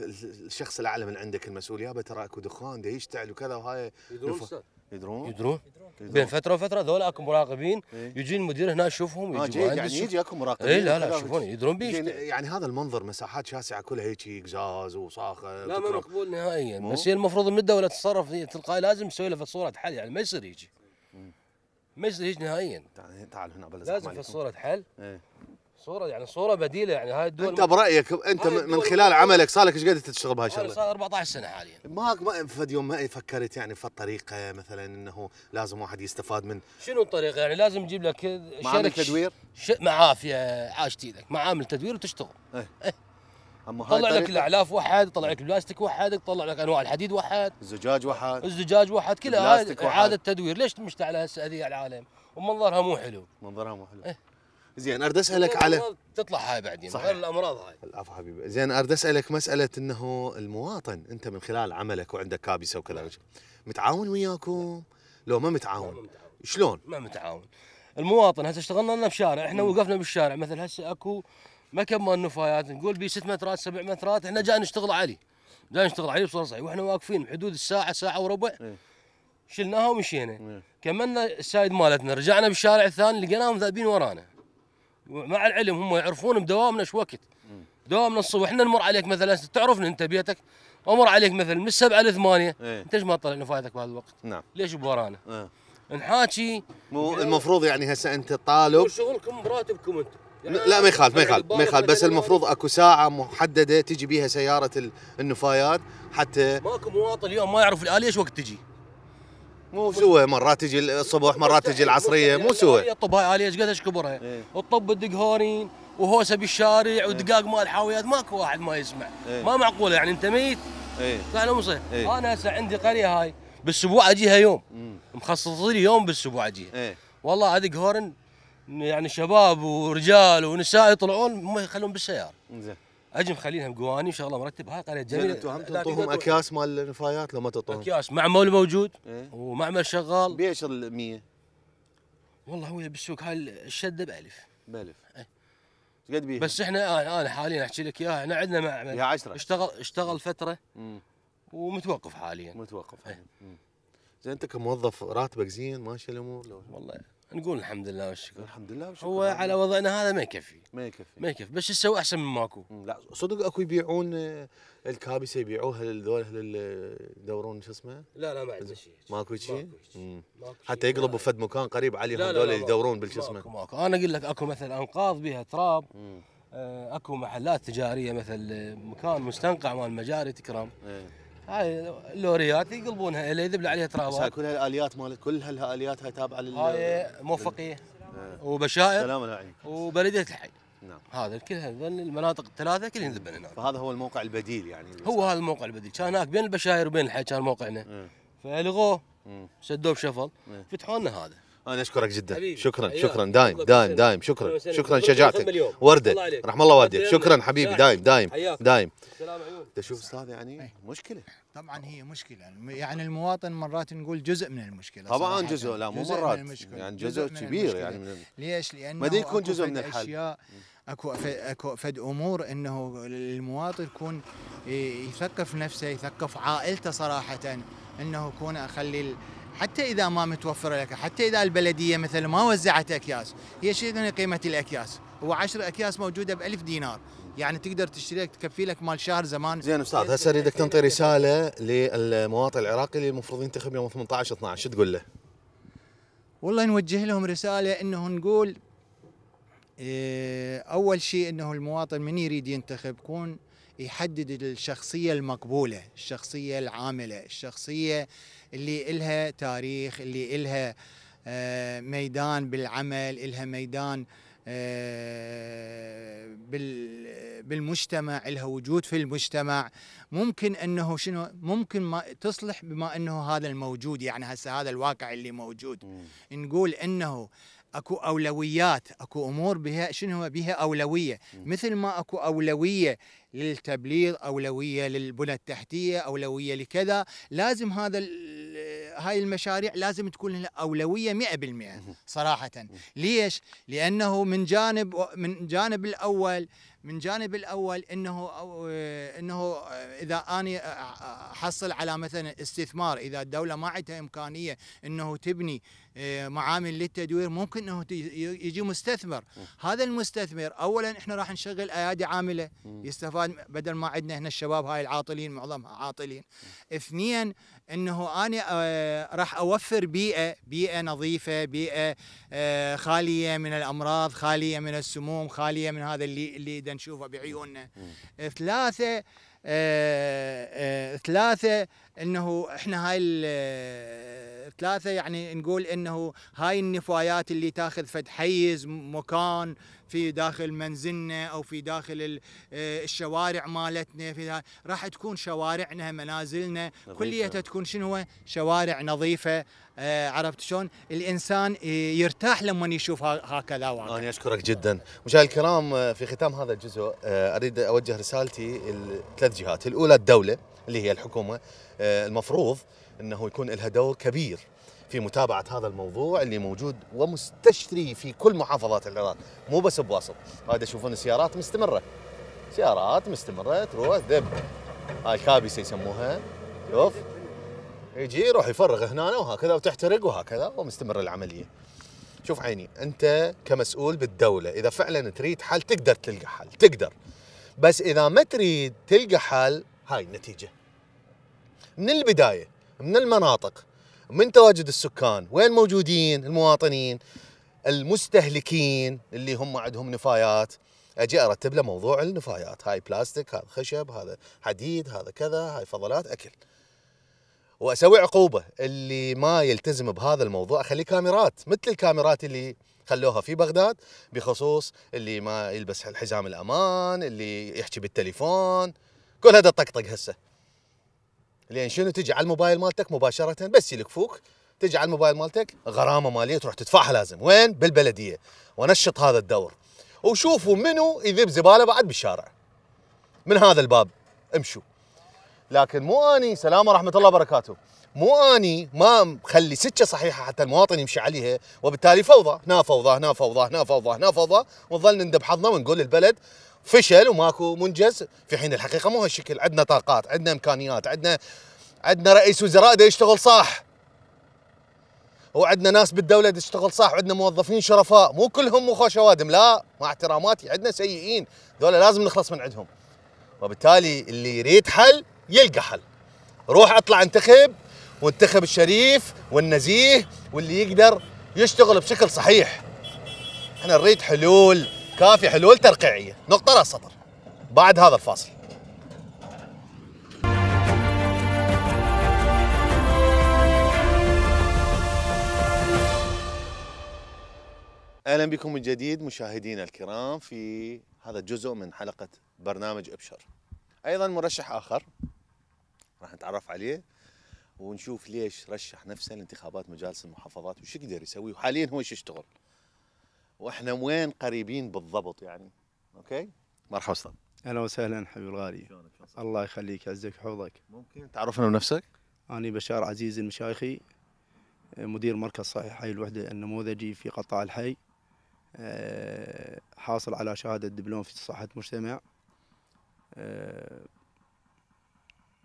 للشخص الاعلى من عندك المسؤول يابا ترى اكو دخان يشتعل وكذا وهاي يدرون يدرون بين فتره وفتره هذول اكو مراقبين إيه؟ يجي المدير هنا يشوفهم آه، يجي آه جي يعني يجي اكو مراقبين اي لا لا يشوفون يدرون بيه يعني هذا المنظر مساحات شاسعه كلها هيك قزاز وصاخه لا ما مقبول نهائيا بس هي المفروض من الدوله تتصرف تلقائي لازم تسوي له في صوره حل يعني ما يصير يجي ما يصير يجي نهائيا تعال هنا بلز لازم في صوره حل إيه. صوره يعني صوره بديله يعني هاي الدول انت برايك انت من خلال عملك صار لك ايش قد تشتغل تشتغل بهالشغله؟ صار 14 سنه حاليا ما ما فد يوم ما فكرت يعني في الطريقه مثلا انه لازم واحد يستفاد من شنو الطريقه يعني لازم تجيب لك معامل تدوير؟ ش... معافيه عاشت ايدك معامل تدوير وتشتغل إيه. ايه, اما هاي طلع لك الاعلاف وحد طلع لك البلاستيك وحد طلع لك انواع الحديد وحد الزجاج وحد الزجاج وحد كلها اعاده تدوير ليش مشت على هسه هذه العالم ومنظرها مو حلو منظرها مو حلو إيه؟ زين ارد اسالك طيب، على تطلع هاي بعدين صحيح. غير الامراض هاي العفو حبيبي زين ارد اسالك مساله انه المواطن انت من خلال عملك وعندك كابسه وكذا نعم. متعاون وياكم لو ما متعاون, شلون ما متعاون المواطن هسه اشتغلنا لنا بشارع احنا وقفنا بالشارع مثل هسه اكو مكب مال نفايات نقول بي 6 مترات 7 مترات احنا جاي نشتغل عليه جاي نشتغل عليه بصوره صحيحه واحنا واقفين بحدود الساعه ساعه وربع ايه؟ شلناها ومشينا إيه. كملنا السايد مالتنا رجعنا بالشارع الثاني لقيناهم ذابين ورانا مع العلم هم يعرفون بدوامنا شو وقت دوامنا الصبح احنا نمر عليك مثلا تعرفنا انت بيتك امر عليك مثلا من السبعه لثمانيه ايه؟ انت ايش ما تطلع نفايتك بهذا الوقت؟ نعم ليش بورانا؟ اه. نحاكي المفروض يعني هسه انت طالب شغلكم براتبكم انتم يعني لا ما يخالف ما يعني يخالف ما يخالف بس المفروض اكو ساعه محدده تجي بيها سياره النفايات حتى ماكو مواطن اليوم ما يعرف الاليه ايش وقت تجي مو سوى مرات تجي الصبح مرات تجي العصريه مو سوى الطب هاي عاليه ايش قديش كبرها إيه. الطب هورين وهوسه بالشارع إيه. ودقاق مال الحاويات ماكو واحد ما يسمع إيه. ما معقوله يعني انت ميت اي انا هسه عندي قريه هاي بالاسبوع اجيها يوم مخصص لي يوم بالاسبوع اجيها والله ادق هورن يعني شباب ورجال ونساء يطلعون ما يخلون بالسياره زين اجي مخلينها بقواني وشغله هاي قريه جميله انتم هم تعطوهم اكياس مال النفايات لو ما تعطوهم اكياس معمول موجود إيه؟ ومعمل شغال بيش ال 100 والله هو بالسوق هاي الشده بألف بألف 1000 إيه. قد بيها؟ بس احنا آه، انا, آه حاليا احكي لك اياها احنا عندنا معمل يا 10 اشتغل اشتغل فتره مم. ومتوقف حاليا متوقف إيه. زين انت كموظف راتبك زين ماشي الامور والله نقول الحمد لله والشكر الحمد لله والشكر هو على وضعنا هذا ما يكفي ما يكفي ما يكفي بس يسوي احسن من ماكو لا صدق اكو يبيعون آه، الكابسه يبيعوها لذول آه، يدورون شو اسمه لا لا ما عندنا شيء ماكو شيء حتى يقلبوا فد مكان قريب عليهم هذول يدورون بالش اسمه ماكو ماكو انا اقول لك اكو مثلا انقاض بها تراب آه، اكو محلات تجاريه مثل مكان مستنقع مال مجاري تكرم ايه. هاي اللوريات يقلبونها اللي يذبل عليها ترابات هاي كل هالاليات مالت كل هالاليات هاي تابعه لل هاي موفقيه وبشائر سلام عليك وبلديه الحي نعم هذا كلها المناطق الثلاثه كلهم يذبل هناك فهذا هو الموقع البديل يعني هو هذا الموقع البديل كان هناك بين البشاير وبين الحي كان موقعنا فلغوه سدوه بشفل فتحوا لنا هذا انا اشكرك جدا حبيبي. شكرا أيوة. شكرا دايم دايم دايم شكرا شكرا شجاعتك ورده رحم الله والديك شكرا حبيبي دايم دايم دايم تشوف استاذ يعني مشكله طبعا هي مشكله يعني المواطن مرات نقول جزء من المشكله طبعا جزء لا مو مرات يعني جزء, جزء كبير يعني من ليش لانه ما يكون جزء من الحل اكو اكو فد امور انه المواطن يكون يثقف نفسه يثقف عائلته صراحه انه يكون اخلي حتى إذا ما متوفرة لك حتى إذا البلدية مثلا ما وزعت أكياس هي شنو قيمة الأكياس هو 10 أكياس موجودة ب 1000 دينار يعني تقدر تشتري لك تكفي لك مال شهر زمان زين استاذ هسه اريدك تنطي رساله للمواطن العراقي اللي المفروض ينتخب يوم 18 12 شو تقول له؟ والله نوجه لهم رساله انه نقول إيه اول شيء انه المواطن من يريد ينتخب يكون يحدد الشخصيه المقبوله، الشخصيه العامله، الشخصيه اللي إلها تاريخ اللي إلها آه، ميدان بالعمل إلها ميدان آه، بالمجتمع إلها وجود في المجتمع ممكن انه شنو ممكن ما تصلح بما انه هذا الموجود يعني هسه هذا الواقع اللي موجود مم. نقول انه اكو اولويات اكو امور بها شنو بها اولويه مثل ما اكو اولويه للتبليغ أولوية للبنى التحتية أولوية لكذا لازم هذا هاي المشاريع لازم تكون أولوية 100% صراحة ليش؟ لأنه من جانب من جانب الأول من جانب الأول أنه أنه إذا أنا أحصل على مثلا استثمار إذا الدولة ما عندها إمكانية أنه تبني إيه، معامل للتدوير ممكن انه يجي مستثمر هذا المستثمر اولا احنا راح نشغل ايادي عامله يستفاد بدل ما عندنا احنا الشباب هاي العاطلين معظمها عاطلين اثنين انه انا آه، راح اوفر بيئه بيئه نظيفه بيئه آه، خاليه من الامراض خاليه من السموم خاليه من هذا اللي اللي نشوفه بعيوننا ثلاثه آه، ثلاثه انه احنا هاي الثلاثه يعني نقول انه هاي النفايات اللي تاخذ فد حيز مكان في داخل منزلنا او في داخل آه، الشوارع مالتنا في راح تكون شوارعنا منازلنا كليتها تكون شنو شوارع نظيفه آه، عرفت شلون الانسان يرتاح لما يشوف هكذا واقع انا اشكرك جدا مشاهدي الكرام آه، في ختام هذا الجزء اريد اوجه رسالتي لثلاث جهات الاولى الدوله اللي هي الحكومه المفروض انه يكون لها دور كبير في متابعه هذا الموضوع اللي موجود ومستشري في كل محافظات العراق مو بس بواسط هذا تشوفون السيارات مستمره سيارات مستمره تروح ذب هاي الكابسه يسموها شوف يجي يروح يفرغ هنا وهكذا وتحترق وهكذا ومستمر العمليه شوف عيني انت كمسؤول بالدوله اذا فعلا تريد حل تقدر تلقى حل تقدر بس اذا ما تريد تلقى حل هاي النتيجه من البدايه من المناطق من تواجد السكان وين موجودين المواطنين المستهلكين اللي هم عندهم نفايات اجي ارتب له موضوع النفايات هاي بلاستيك هذا خشب هذا حديد هذا كذا هاي فضلات اكل واسوي عقوبه اللي ما يلتزم بهذا الموضوع اخليه كاميرات مثل الكاميرات اللي خلوها في بغداد بخصوص اللي ما يلبس حزام الامان اللي يحكي بالتليفون كل هذا طقطق هسه لان شنو تجي على الموبايل مالتك مباشره بس يلكفوك تجي على الموبايل مالتك غرامه ماليه تروح تدفعها لازم وين بالبلديه ونشط هذا الدور وشوفوا منو يذب زباله بعد بالشارع من هذا الباب امشوا لكن مو اني سلام ورحمه الله وبركاته مو اني ما مخلي سكه صحيحه حتى المواطن يمشي عليها وبالتالي فوضى هنا فوضى هنا فوضى هنا فوضى هنا فوضى ونظل نندب حظنا ونقول للبلد فشل وماكو منجز في حين الحقيقه مو هالشكل عندنا طاقات عندنا امكانيات عندنا عندنا رئيس وزراء دا يشتغل صح وعندنا ناس بالدوله تشتغل صح وعندنا موظفين شرفاء مو كلهم مخوش اوادم لا مع احتراماتي عندنا سيئين دول لازم نخلص من عندهم وبالتالي اللي يريد حل يلقى حل روح اطلع انتخب وانتخب الشريف والنزيه واللي يقدر يشتغل بشكل صحيح احنا نريد حلول كافي حلول ترقيعية نقطة راس سطر بعد هذا الفاصل اهلا بكم من جديد مشاهدينا الكرام في هذا الجزء من حلقه برنامج ابشر. ايضا مرشح اخر راح نتعرف عليه ونشوف ليش رشح نفسه لانتخابات مجالس المحافظات وش يقدر يسوي وحاليا هو ايش يشتغل. واحنا وين قريبين بالضبط يعني اوكي مرحبا استاذ اهلا وسهلا حبيب الغالي الله يخليك عزك وحفظك ممكن تعرفنا بنفسك انا بشار عزيز المشايخي آه، مدير مركز صحي حي الوحده النموذجي في قطاع الحي آه، حاصل على شهاده دبلوم في صحه مجتمع آه،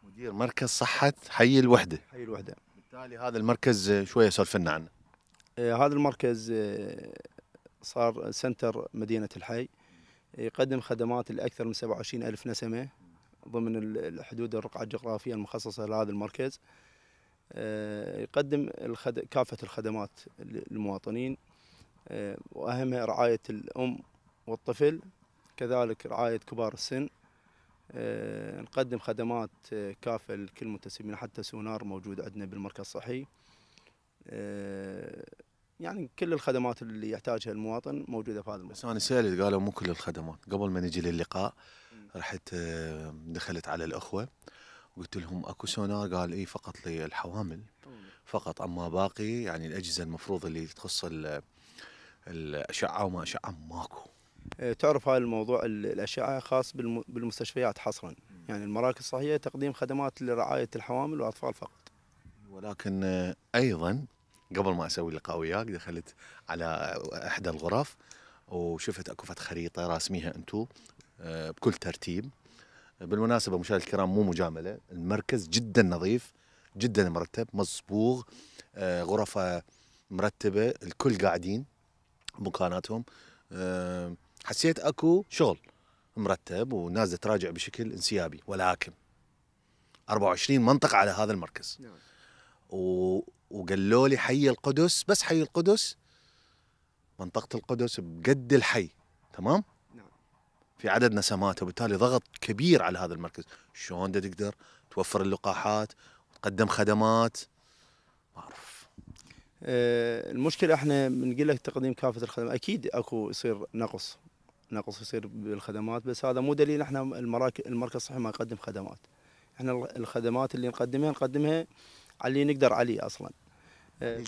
مدير مركز صحه حي الوحده حي الوحده بالتالي هذا المركز شويه سولف لنا عنه هذا المركز صار سنتر مدينة الحي يقدم خدمات لأكثر من 27 ألف نسمة ضمن حدود الرقعة الجغرافية المخصصة لهذا المركز آه، يقدم الخد... كافة الخدمات للمواطنين آه، وأهمها رعاية الأم والطفل كذلك رعاية كبار السن آه، نقدم خدمات كافة لكل متسمين حتى سونار موجود عندنا بالمركز الصحي يعني كل الخدمات اللي يحتاجها المواطن موجوده في هذا الموقع. بس انا سالت قالوا مو كل الخدمات قبل ما نجي للقاء رحت آه، دخلت على الاخوه وقلت لهم اكو سونار قال اي فقط للحوامل فقط اما باقي يعني الاجهزه المفروض اللي تخص الاشعه وما اشعه ماكو إيه، تعرف هذا الموضوع الاشعه خاص بالمستشفيات حصرا يعني المراكز الصحيه تقديم خدمات لرعايه الحوامل والاطفال فقط ولكن آه، ايضا قبل ما اسوي لقاء وياك دخلت على احدى الغرف وشفت اكو فت خريطه راسميها انتو آه، بكل ترتيب بالمناسبه مشاهد الكرام مو مجامله المركز جدا نظيف جدا مرتب مصبوغ آه، غرفه مرتبه الكل قاعدين مكاناتهم آه، حسيت اكو شغل مرتب وناس تراجع بشكل انسيابي ولكن 24 منطقه على هذا المركز نعم. و وقالوا لي حي القدس بس حي القدس منطقة القدس بقد الحي تمام؟ نعم في عدد نسمات وبالتالي ضغط كبير على هذا المركز شلون تقدر توفر اللقاحات وتقدم خدمات ما أعرف أه المشكلة احنا بنقول لك تقديم كافة الخدمات أكيد اكو يصير نقص نقص يصير بالخدمات بس هذا مو دليل احنا المركز الصحي ما يقدم خدمات احنا الخدمات اللي نقدمها نقدمها على اللي نقدر عليه اصلا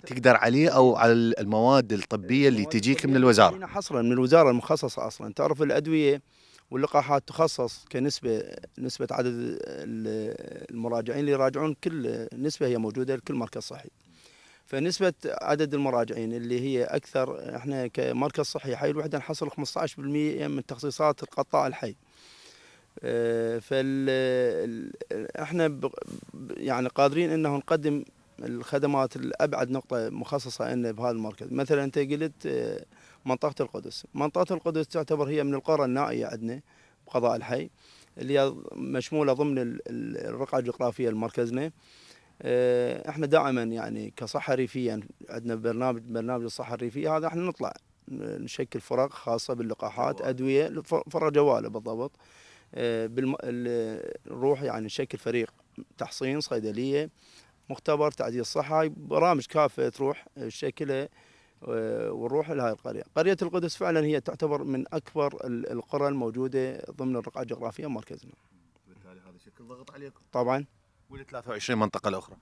تقدر عليه او على المواد الطبيه اللي تجيك من الوزاره حصرا من الوزاره المخصصه اصلا تعرف الادويه واللقاحات تخصص كنسبه نسبه عدد المراجعين اللي يراجعون كل نسبه هي موجوده لكل مركز صحي فنسبة عدد المراجعين اللي هي أكثر إحنا كمركز صحي حي الوحدة نحصل 15% يعني من تخصيصات القطاع الحي. آه، فإحنا يعني قادرين انه نقدم الخدمات الابعد نقطه مخصصه لنا بهذا المركز مثلا انت قلت آه، منطقه القدس منطقه القدس تعتبر هي من القرى النائيه عندنا بقضاء الحي اللي مشموله ضمن الرقعه الجغرافيه لمركزنا آه، احنا دائما يعني كصحه ريفيه عندنا برنامج برنامج الصحه الريفيه هذا احنا نطلع نشكل فرق خاصه باللقاحات ادويه فرق جواله بالضبط نروح آه، يعني نشكل فريق تحصين صيدليه مختبر تعديل الصحه برامج كافه تروح آه، شكلها آه، ونروح لهاي القريه قريه القدس فعلا هي تعتبر من اكبر القرى الموجوده ضمن الرقعه الجغرافيه مركزنا بالتالي هذا شكل ضغط عليكم طبعا وال 23 منطقه الاخرى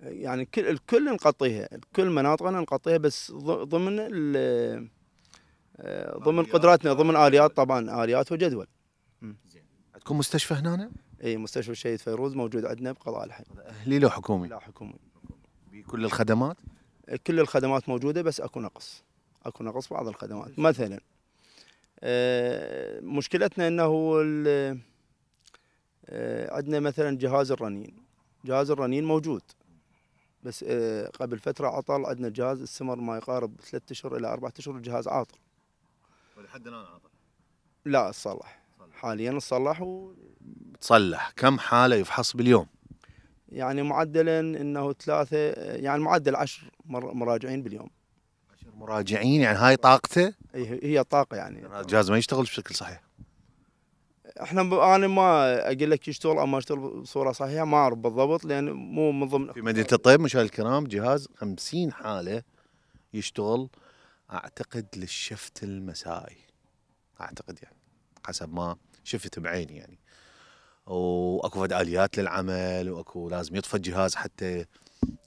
آه، يعني كل الكل نغطيها كل مناطقنا نغطيها بس ضمن ضمن قدراتنا ضمن اليات طبعا اليات وجدول زين عندكم مستشفى هنا؟ اي مستشفى الشهيد فيروز موجود عندنا بقضاء الحي اهلي لو حكومي؟ لا حكومي بكل الخدمات؟ كل الخدمات موجوده بس اكو نقص اكو نقص بعض الخدمات مثلا آه، مشكلتنا انه آه، عندنا مثلا جهاز الرنين جهاز الرنين موجود بس آه، قبل فتره عطل عندنا جهاز السمر ما يقارب ثلاثة اشهر الى أربعة اشهر الجهاز عاطل ولحد الان عاطل لا صلح حاليا صلح و تصلح كم حالة يفحص باليوم يعني معدلا انه ثلاثة يعني معدل عشر مراجعين باليوم عشر مراجعين يعني هاي طاقته هي طاقة يعني الجهاز ما يشتغل بشكل صحيح احنا ب... انا ما اقول لك يشتغل او ما يشتغل بصوره صحيحه ما اعرف بالضبط لان مو من ضمن في مدينه الطيب مشاهدي الكرام جهاز 50 حاله يشتغل اعتقد للشفت المسائي اعتقد يعني حسب ما شفت بعيني يعني واكو فدعاليات للعمل واكو لازم يطفى الجهاز حتى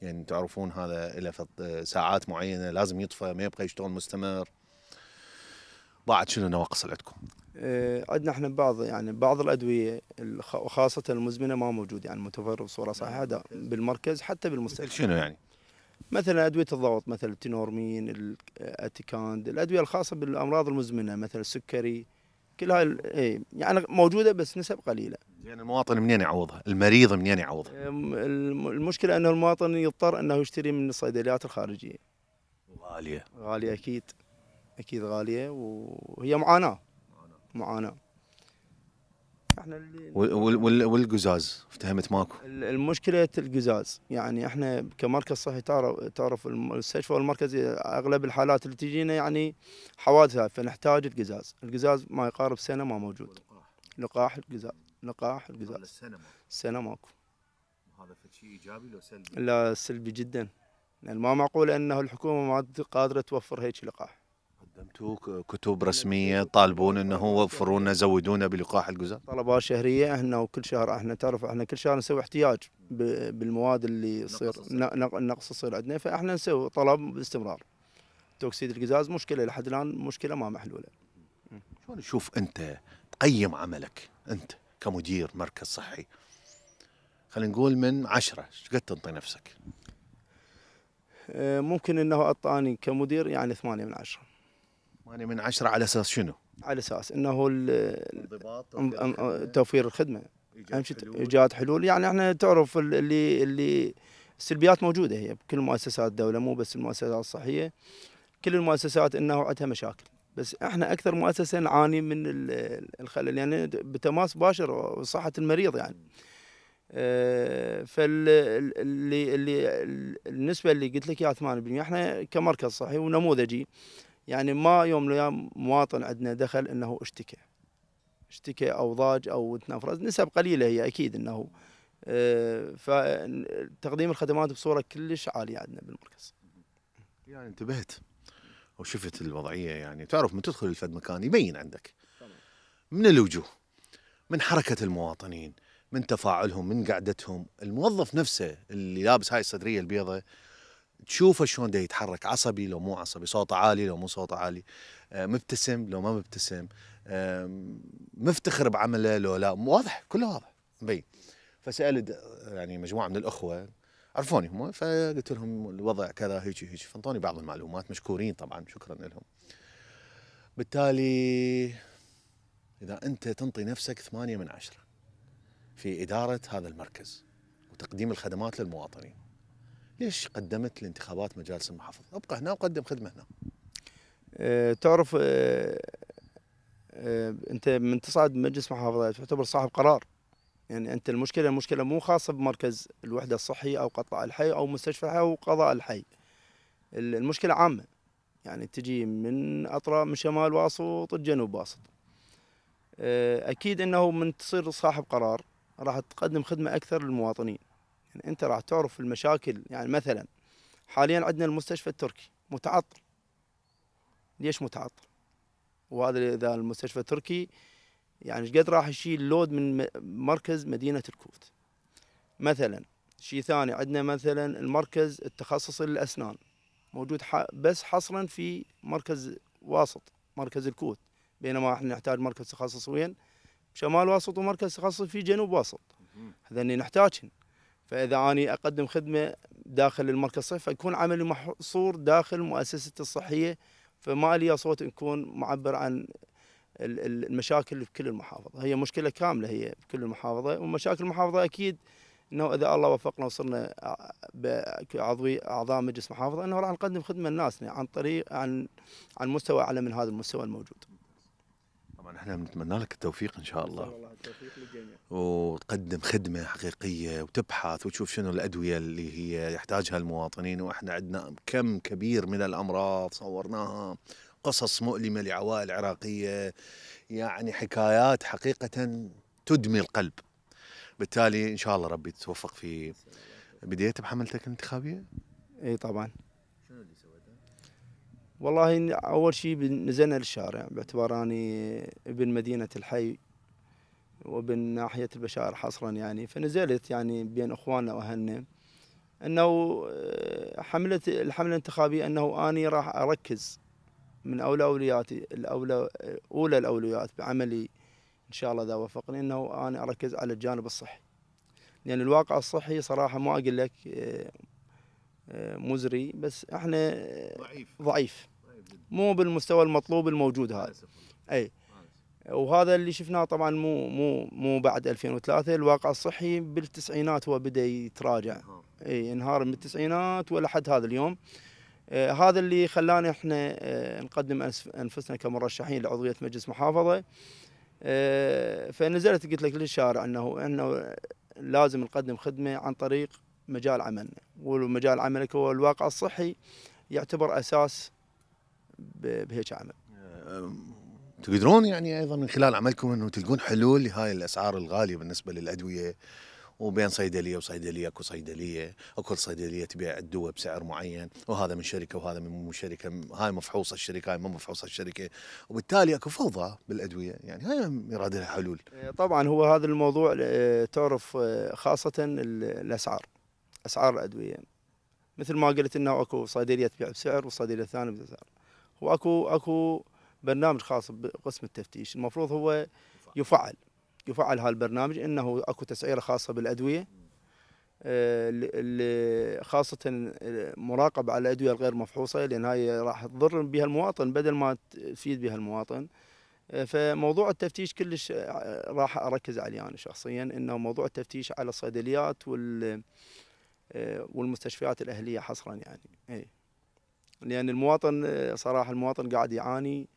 يعني تعرفون هذا له ساعات معينه لازم يطفى ما يبقى يشتغل مستمر بعد شنو نواقص عندكم؟ آه، عندنا احنا بعض يعني بعض الادويه وخاصه المزمنه ما موجوده يعني متوفره بصوره صحيحه نعم. بالمركز حتى بالمستشفى شنو يعني؟ مثلا ادويه الضغط مثل التينورمين الاتيكاند الادويه الخاصه بالامراض المزمنه مثل السكري كل هاي اي يعني موجوده بس نسب قليله. زين يعني المواطن منين يعوضها؟ المريض منين يعوضها؟ المشكله انه المواطن يضطر انه يشتري من الصيدليات الخارجيه. غاليه. غاليه اكيد. اكيد غاليه وهي معاناه. معاناه. احنا اللي وال والقزاز افتهمت ماكو المشكله القزاز يعني احنا كمركز صحي تعرف تعرف المستشفى والمركزي اغلب الحالات اللي تجينا يعني حوادث فنحتاج القزاز القزاز ما يقارب سنه ما موجود لقاح القزاز لقاح القزاز سنه السنه ماكو هذا شيء ايجابي لو سلبي لا سلبي جدا لان يعني ما معقول انه الحكومه ما قادره توفر هيك لقاح قدمتوا كتب رسميه طالبون انه وفروا لنا زودونا بلقاح الجزر طلبات شهريه احنا وكل شهر احنا تعرف احنا كل شهر نسوي احتياج بالمواد اللي يصير نقص يصير عندنا فاحنا نسوي طلب باستمرار توكسيد القزاز مشكله لحد الان مشكله ما محلوله شلون تشوف انت تقيم عملك انت كمدير مركز صحي خلينا نقول من عشرة ايش قد تنطي نفسك آه، ممكن انه اعطاني كمدير يعني ثمانية من عشرة 8 من عشرة على اساس شنو؟ على اساس انه الانضباط توفير الخدمه ايجاد حلول يعني احنا تعرف اللي اللي السلبيات موجوده هي بكل مؤسسات الدوله مو بس المؤسسات الصحيه كل المؤسسات انه عندها مشاكل بس احنا اكثر مؤسسه نعاني من الخلل يعني بتماس مباشر وصحه المريض يعني آه، فاللي اللي النسبه اللي قلت لك اياها 8% احنا كمركز صحي ونموذجي يعني ما يوم من الايام مواطن عندنا دخل انه اشتكى اشتكى او ضاج او تنفرز نسب قليله هي اكيد انه آه، فتقديم الخدمات بصوره كلش عاليه عندنا بالمركز. يعني انتبهت وشفت الوضعيه يعني تعرف من تدخل الفد مكان يبين عندك من الوجوه من حركه المواطنين من تفاعلهم من قعدتهم الموظف نفسه اللي لابس هاي الصدريه البيضاء تشوفه شلون ده يتحرك عصبي لو مو عصبي صوته عالي لو مو صوته عالي آه، مبتسم لو ما مبتسم مفتخر بعمله لو لا واضح كله واضح مبين فسالت يعني مجموعه من الاخوه عرفوني هم فقلت لهم الوضع كذا هيك هيك فانطوني بعض المعلومات مشكورين طبعا شكرا لهم بالتالي اذا انت تنطي نفسك ثمانية من عشرة في اداره هذا المركز وتقديم الخدمات للمواطنين ليش قدمت الانتخابات مجالس المحافظ ابقى هنا وقدم خدمه هنا أه تعرف أه أه انت من تصعد مجلس محافظه تعتبر صاحب قرار يعني انت المشكله المشكله مو خاصه بمركز الوحده الصحيه او قطاع الحي او مستشفى الحي او قضاء الحي المشكله عامه يعني تجي من اطراف من شمال واسط الجنوب واسط آه، اكيد انه من تصير صاحب قرار راح تقدم خدمه اكثر للمواطنين انت راح تعرف المشاكل يعني مثلا حاليا عندنا المستشفى التركي متعطل ليش متعطل وهذا اذا المستشفى التركي يعني ايش قد راح يشيل لود من مركز مدينه الكويت مثلا شيء ثاني عندنا مثلا المركز التخصصي للاسنان موجود بس حصرا في مركز واسط مركز الكوت بينما احنا نحتاج مركز تخصص وين شمال واسط ومركز تخصص في جنوب واسط هذني نحتاجهم فاذا اني اقدم خدمه داخل المركز الصحي فيكون عملي محصور داخل مؤسستي الصحيه فما لي صوت يكون معبر عن المشاكل في كل المحافظه هي مشكله كامله هي في كل المحافظه ومشاكل المحافظه اكيد انه اذا الله وفقنا وصرنا عضوي اعضاء مجلس محافظه انه راح نقدم خدمه لناسنا يعني عن طريق عن عن مستوى اعلى من هذا المستوى الموجود طبعا احنا بنتمنى لك التوفيق ان شاء الله الله التوفيق للجميع وتقدم خدمه حقيقيه وتبحث وتشوف شنو الادويه اللي هي يحتاجها المواطنين واحنا عندنا كم كبير من الامراض صورناها قصص مؤلمه لعوائل عراقيه يعني حكايات حقيقه تدمي القلب بالتالي ان شاء الله ربي تتوفق في بديت بحملتك الانتخابيه؟ اي طبعا والله اول شيء نزلنا للشارع باعتبار اني ابن مدينه الحي وابن ناحيه البشائر حصرا يعني فنزلت يعني بين اخواننا واهلنا انه آه، حمله الحمله الانتخابيه انه اني راح اركز من اولى اولوياتي الاولى آه، اولى الاولويات بعملي ان شاء الله اذا وفقني انه انا اركز على الجانب الصحي لان يعني الواقع الصحي صراحه ما اقول لك آه، مزري بس احنا ضعيف ضعيف مو بالمستوى المطلوب الموجود هذا اي وهذا اللي شفناه طبعا مو مو مو بعد 2003 الواقع الصحي بالتسعينات هو بدا يتراجع اي انهار من التسعينات ولحد هذا اليوم آه هذا اللي خلانا احنا آه نقدم انفسنا كمرشحين لعضويه مجلس محافظه آه فنزلت قلت لك للشارع انه انه لازم نقدم خدمه عن طريق مجال عملنا ومجال عملك هو الواقع الصحي يعتبر اساس بهيك عمل تقدرون يعني ايضا من خلال عملكم انه تلقون حلول لهاي الاسعار الغاليه بالنسبه للادويه وبين صيدليه وصيدليه اكو صيدليه اكو صيدليه تبيع الدواء بسعر معين وهذا من شركه وهذا من مو شركه هاي مفحوصه الشركه هاي مو مفحوصه الشركه وبالتالي اكو فوضى بالادويه يعني هاي يراد لها حلول إيه، طبعا هو هذا الموضوع إيه، تعرف إيه، خاصه الاسعار اسعار الادويه مثل ما قلت انه اكو صيدليه تبيع بسعر والصيدليه الثانيه بسعر واكو اكو برنامج خاص بقسم التفتيش المفروض هو يفعل يفعل هالبرنامج البرنامج انه اكو تسعيره خاصه بالادويه اللي آه، خاصة مراقبة على الأدوية الغير مفحوصة لأن هاي راح تضر بها المواطن بدل ما تفيد بها المواطن آه، فموضوع التفتيش كلش آه، راح أركز عليه أنا شخصيا أنه موضوع التفتيش على الصيدليات وال آه، والمستشفيات الاهليه حصرا يعني اي لان المواطن آه، صراحه المواطن قاعد يعاني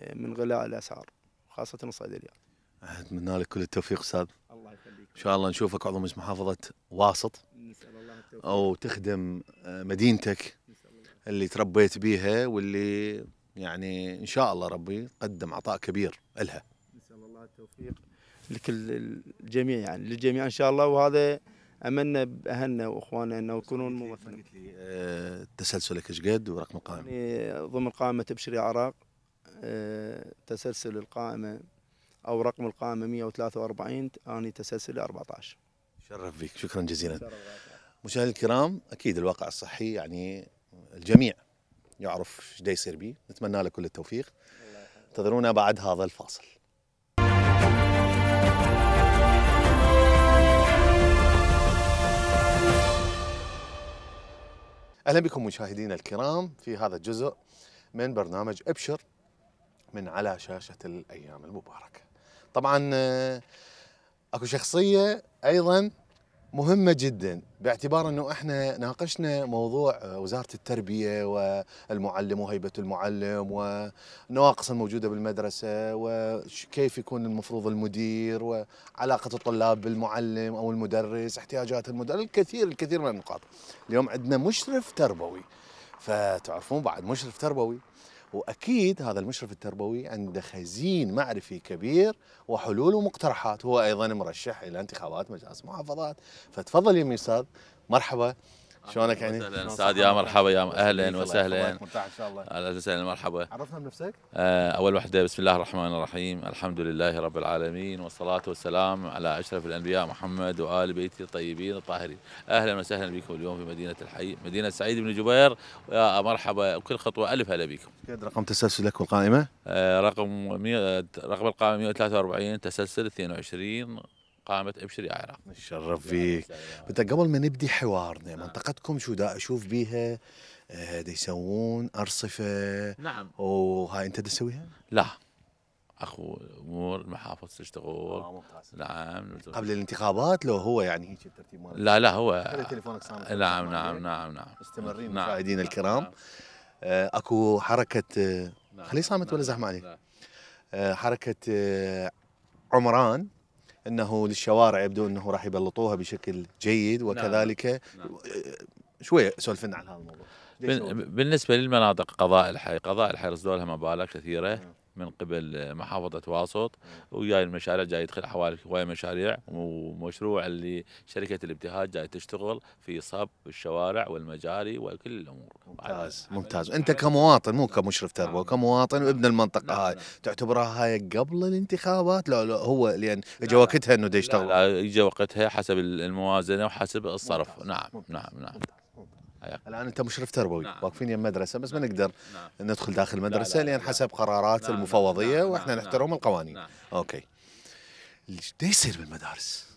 آه، من غلاء الاسعار خاصه الصيدليات. اتمنى لك كل التوفيق استاذ. الله يخليك. ان شاء الله نشوفك عضو مجلس محافظه واسط. نسال الله التوفيق. او تخدم مدينتك اللي تربيت بيها واللي يعني ان شاء الله ربي قدم عطاء كبير لها. نسال الله التوفيق لكل الجميع يعني للجميع ان شاء الله وهذا املنا باهلنا واخواننا انه يكونون ممثلين. قلت لي آه، تسلسلك ايش قد ورقم القائمه؟ يعني ضمن قائمه تبشري عراق آه، تسلسل القائمه او رقم القائمه 143 اني تسلسلي 14. شرف فيك شكرا جزيلا. مشاهدينا الكرام اكيد الواقع الصحي يعني الجميع يعرف ايش يصير به نتمنى لك كل التوفيق انتظرونا بعد هذا الفاصل اهلا بكم مشاهدينا الكرام في هذا الجزء من برنامج ابشر من على شاشه الايام المباركه. طبعا آه، اكو شخصيه ايضا مهمة جدا باعتبار انه احنا ناقشنا موضوع آه، وزارة التربية والمعلم وهيبة المعلم والنواقص الموجودة بالمدرسة وكيف يكون المفروض المدير وعلاقة الطلاب بالمعلم او المدرس احتياجات المدرس الكثير الكثير من النقاط اليوم عندنا مشرف تربوي فتعرفون بعد مشرف تربوي واكيد هذا المشرف التربوي عنده خزين معرفي كبير وحلول ومقترحات هو ايضا مرشح الى انتخابات مجالس محافظات فتفضل يا استاذ مرحبا شلونك يعني؟ سعد يا مرحبا يا اهلا وسهلا ان شاء الله اهلا وسهلا مرحبا عرفنا بنفسك؟ آه، اول وحده بسم الله الرحمن الرحيم الحمد لله رب العالمين والصلاه والسلام على اشرف الانبياء محمد وال بيته الطيبين الطاهرين اهلا وسهلا بكم اليوم في مدينه الحي مدينه سعيد بن جبير يا مرحبا وكل خطوه الف هلا بكم رقم تسلسلك والقائمه؟ آه، رقم رقم القائمه 143 تسلسل 22 قامت ابشري عراق نتشرف فيك انت قبل ما نبدي حوارنا نعم. منطقتكم شو دا اشوف بيها آه، دا يسوون ارصفه نعم وهاي انت تسويها؟ لا اخو امور المحافظ تشتغل آه نعم قبل الانتخابات لو هو يعني هيك الترتيب مالك لا لا هو تليفونك صامت نعم نعم نعم نعم مستمرين نعم مشاهدينا نعم. الكرام نعم. اكو حركه آه، نعم. خليه صامت نعم. ولا زحمه عليه نعم. حركه عمران انه للشوارع يبدو انه راح يبلطوها بشكل جيد وكذلك نعم. نعم. آه، شويه سولفنا عن هذا الموضوع بالنسبه للمناطق قضاء الحي قضاء الحي رصدوا لها مبالغ كثيره نعم. من قبل محافظة واسط وياي المشاريع جاي يدخل حوالي هواي مشاريع ومشروع اللي شركة الابتهاج جاي تشتغل في صب الشوارع والمجاري وكل الأمور ممتاز ممتاز أنت كمواطن مو نعم. كمشرف تربوي نعم. كمواطن وابن نعم. المنطقة هاي تعتبرها هاي قبل الانتخابات لا لا هو لأن اجى وقتها أنه يشتغل لا, اجى وقتها حسب الموازنة وحسب الصرف ممتاز. نعم نعم نعم الان انت مشرف تربوي نعم. واقفين يم مدرسه بس نعم. ما نقدر نعم. ندخل داخل المدرسه لا لا لان حسب قرارات نعم،, نعم. المفوضيه نعم. واحنا نعم. نحترم نعم. القوانين نعم. اوكي ليش يصير بالمدارس؟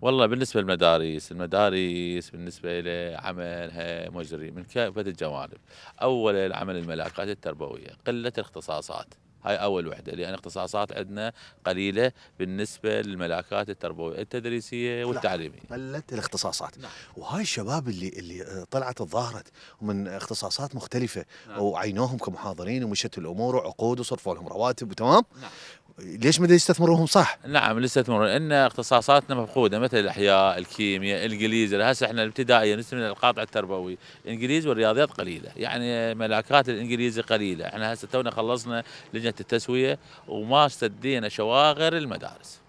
والله بالنسبه للمدارس المدارس بالنسبه الى عملها مجري من كافه الجوانب اولا عمل الملاقات التربويه قله الاختصاصات هاي أول وحدة لأن اختصاصات عندنا قليلة بالنسبة للملاكات التربوية التدريسية نعم، والتعليمية قلت الاختصاصات نعم. وهاي الشباب اللي اللي طلعت ظهرت ومن اختصاصات مختلفة نعم. وعينوهم كمحاضرين ومشت الأمور وعقود وصرفوا لهم رواتب وتمام نعم. ليش ما يستثمروهم صح؟ نعم يستثمرون ان اختصاصاتنا مفقوده مثل الاحياء، الكيمياء، الانجليزي، هسه احنا الابتدائيه نسمي القاطع التربوي، الانجليزي والرياضيات قليله، يعني ملاكات الانجليزي قليله، احنا هسه تونا خلصنا لجنه التسويه وما استدينا شواغر المدارس.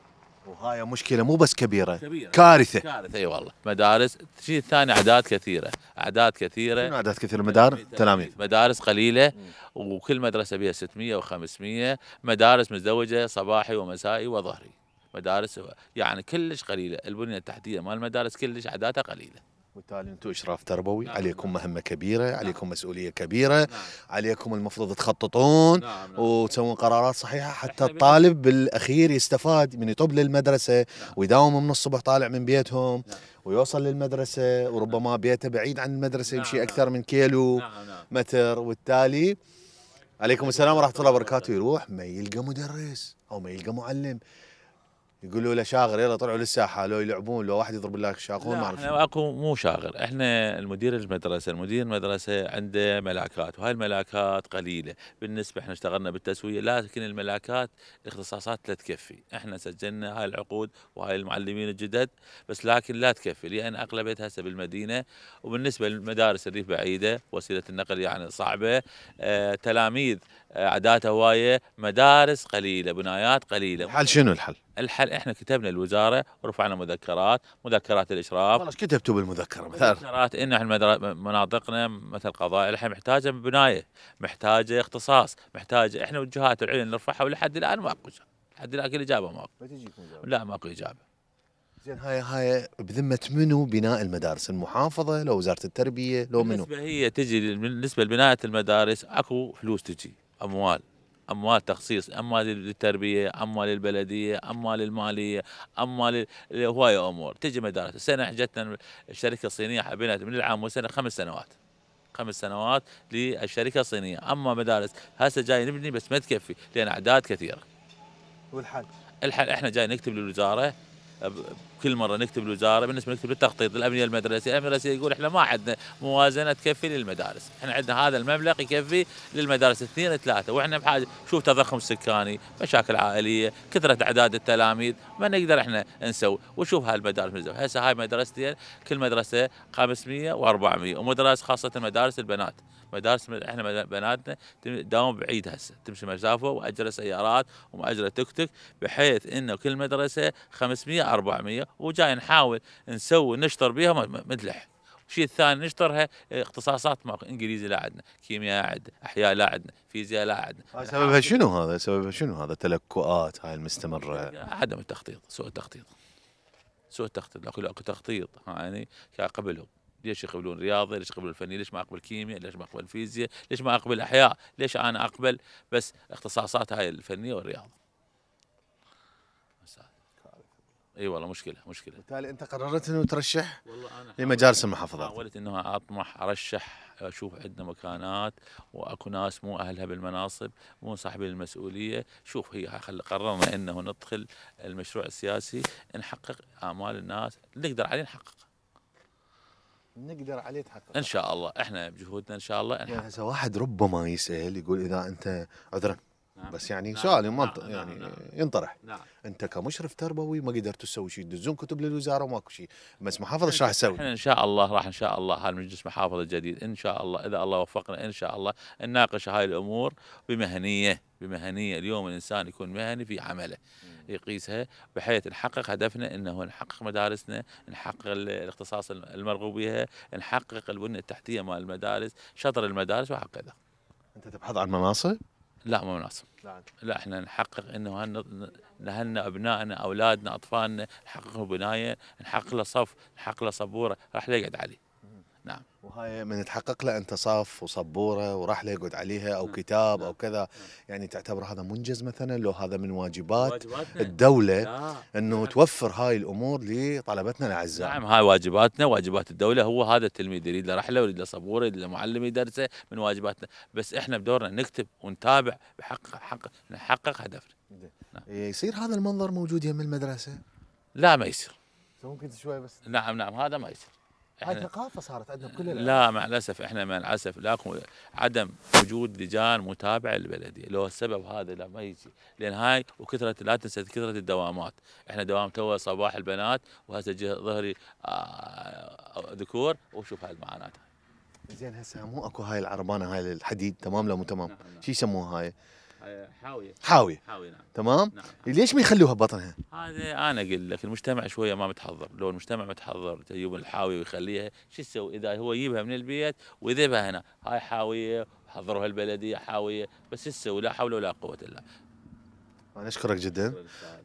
وهاي مشكله مو بس كبيره, كبيرة. كارثه كارثه اي والله مدارس الشيء الثاني اعداد كثيره اعداد كثيره شنو اعداد كثيره مدارس تلاميذ مدارس قليله وكل مدرسه بها 600 و500 مدارس مزدوجه صباحي ومسائي وظهري مدارس يعني كلش قليله البنيه التحتيه مال المدارس كلش اعدادها قليله وبالتالي انتم اشراف تربوي نعم. عليكم مهمه كبيره نعم. عليكم مسؤوليه كبيره نعم. عليكم المفروض تخططون نعم. نعم. وتسوون قرارات صحيحه حتى الطالب بالاخير يستفاد من يطب للمدرسه نعم. ويداوم من الصبح طالع من بيتهم نعم. ويوصل للمدرسه وربما نعم. بيته بعيد عن المدرسه نعم. يمشي نعم. اكثر من كيلو نعم. نعم. متر وبالتالي عليكم السلام ورحمه الله وبركاته يروح ما يلقى مدرس او ما يلقى معلم يقولوا له شاغر يلا طلعوا للساحه لو يلعبون لو واحد يضرب لك شاخون ما اعرف احنا اكو مو شاغر احنا المدير المدرسه المدير المدرسه عنده ملاكات وهاي الملاكات قليله بالنسبه احنا اشتغلنا بالتسويه لكن الملاكات الاختصاصات لا تكفي احنا سجلنا هاي العقود وهاي المعلمين الجدد بس لكن لا تكفي لان اغلبيتها هسه بالمدينه وبالنسبه للمدارس الريف بعيده وسيله النقل يعني صعبه آه تلاميذ اعداد آه، هوايه مدارس قليله بنايات قليله الحل شنو الحل الحل احنا كتبنا الوزاره ورفعنا مذكرات مذكرات الاشراف خلاص كتبتوا بالمذكره مثلا مذكرات ان احنا مناطقنا مثل قضاء احنا محتاجه بنايه محتاجه اختصاص محتاجه احنا والجهات العليا نرفعها ولحد الان ماكو لحد الان كل اجابه ماكو ما تجيكم لا ماكو اجابه زين هاي هاي بذمه منو بناء المدارس المحافظه لو وزاره التربيه لو منو؟ بالنسبه هي تجي بالنسبه لبنايه المدارس اكو فلوس تجي اموال اموال تخصيص اموال للتربيه اموال للبلديه اموال الماليه اموال هوايه امور تجي مدارس السنه جتنا الشركه الصينيه حبينا من العام والسنه خمس سنوات خمس سنوات للشركه الصينيه اما مدارس هسه جاي نبني بس ما تكفي لان اعداد كثيره والحل الحل احنا جاي نكتب للوزاره كل مره نكتب الوزاره بالنسبه نكتب للتخطيط الابنيه المدرسيه، المدرسيه يقول احنا ما عندنا موازنه تكفي للمدارس، احنا عندنا هذا المبلغ يكفي للمدارس اثنين ثلاثه واحنا بحاجه شوف تضخم سكاني، مشاكل عائليه، كثره اعداد التلاميذ، ما نقدر احنا نسوي، وشوف هالمدارس هسه هاي مدرستين كل مدرسه 500 و400 ومدارس خاصه مدارس البنات. مدارس احنا بناتنا تداوم بعيد هسه تمشي مسافه واجره سيارات ومأجره تك تك بحيث انه كل مدرسه 500 400 وجاي نحاول نسوي نشطر بها مدلح الشيء الثاني نشطرها اختصاصات إيه، ما انجليزي لا عندنا كيمياء عد احياء لا عندنا فيزياء لا عندنا سببها شنو هذا سببها شنو هذا تلكؤات هاي المستمره عدم التخطيط سوء التخطيط سوء التخطيط اكو اكو تخطيط يعني قبلهم ليش يقبلون رياضه ليش يقبلون الفني؟ ليش ما اقبل كيمياء ليش ما اقبل فيزياء ليش ما اقبل احياء ليش انا اقبل بس اختصاصات هاي الفنيه والرياضه اي والله مشكله مشكله بالتالي انت قررت انه ترشح والله انا لمجالس المحافظات حاولت انه اطمح ارشح اشوف عندنا مكانات واكو ناس مو اهلها بالمناصب مو صاحبين المسؤوليه شوف هي قررنا انه ندخل المشروع السياسي نحقق امال الناس نقدر عليه نحققها نقدر عليه تحقق ان شاء الله احنا بجهودنا ان شاء الله يعني واحد ربما يسال يقول اذا انت عذرا نعم. بس يعني نعم. سؤال نعم، منطق نعم. يعني نعم. ينطرح نعم. انت كمشرف تربوي ما قدرت تسوي شيء تدزون كتب للوزاره وماكو شيء بس محافظه ايش راح تسوي؟ احنا ان شاء الله راح ان شاء الله هالمجلس محافظه الجديد ان شاء الله اذا الله وفقنا ان شاء الله نناقش هاي الامور بمهنيه بمهنيه اليوم الانسان يكون مهني في عمله يقيسها بحيث نحقق هدفنا انه نحقق مدارسنا نحقق الاختصاص المرغوب بها نحقق البنيه التحتيه مال المدارس شطر المدارس وهكذا انت تبحث عن مناصب لا مو مناسب لا احنا نحقق انه نهنى ابنائنا اولادنا اطفالنا نحقق بنايه نحقق له صف نحقق له صبوره راح يقعد عليه وهاي من تحقق له انت صف وصبوره ورحله يقعد عليها او نعم، كتاب او نعم، كذا نعم. يعني تعتبر هذا منجز مثلا لو هذا من واجبات الدوله انه توفر هاي الامور لطلبتنا الاعزاء نعم هاي واجباتنا واجبات الدوله هو هذا التلميذ يريد له رحله يريد له صبوره يريد له معلم يدرسه من واجباتنا بس احنا بدورنا نكتب ونتابع بحق حق نحقق هدفنا إيه، يصير هذا المنظر موجود يم المدرسه؟ لا ما يصير ممكن شوي بس نعم نعم هذا ما يصير هاي ثقافه صارت عندنا كل العالم لا مع الاسف احنا مع الاسف لا عدم وجود لجان متابعه للبلديه لو السبب هذا لا ما يجي لان هاي وكثره لا تنسى كثره الدوامات احنا دوام تو صباح البنات وهسه ظهري ذكور آه، وشوف هاي المعاناه زين هسه مو اكو هاي العربانه هاي الحديد تمام مو تمام نعم، نعم. شو يسموها هاي؟ حاويه حاويه حاويه نعم تمام نعم. ليش ما يخلوها ببطنها هذا انا اقول لك المجتمع شويه ما متحضر لو المجتمع متحضر تجيب الحاويه ويخليها شو تسوي؟ اذا هو يجيبها من البيت ويذبها هنا هاي حاويه حضروها البلديه حاويه بس تسوي؟ لا حول ولا قوه الا نشكرك جدا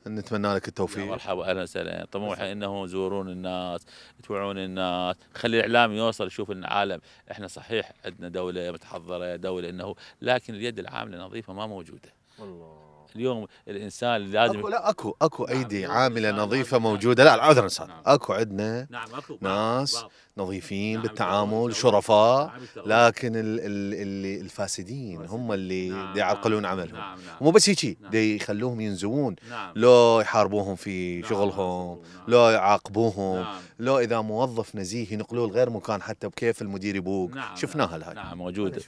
نتمنى لك التوفيق مرحبا اهلا وسهلا طموحي انه زورون الناس يتبعون الناس خلي الاعلام يوصل يشوف ان العالم احنا صحيح عندنا دوله متحضره دوله انه لكن اليد العامله النظيفه ما موجوده والله اليوم الانسان لازم أكو لا اكو اكو ايدي نعم عامله نعم نظيفه نعم موجوده لا العذر انسان نعم اكو عندنا نعم اكو ناس نظيفين نعم بالتعامل شرفاء نعم لكن اللي الفاسدين هم اللي نعم, نعم. يعرقلون عملهم نعم نعم ومو بس هيجي نعم يخلوهم ينزوون نعم لو يحاربوهم في نعم شغلهم نعم لو يعاقبوهم نعم لو اذا موظف نزيه ينقلوه لغير مكان حتى بكيف المدير يبوق نعم شفناها نعم هاي نعم, نعم، موجوده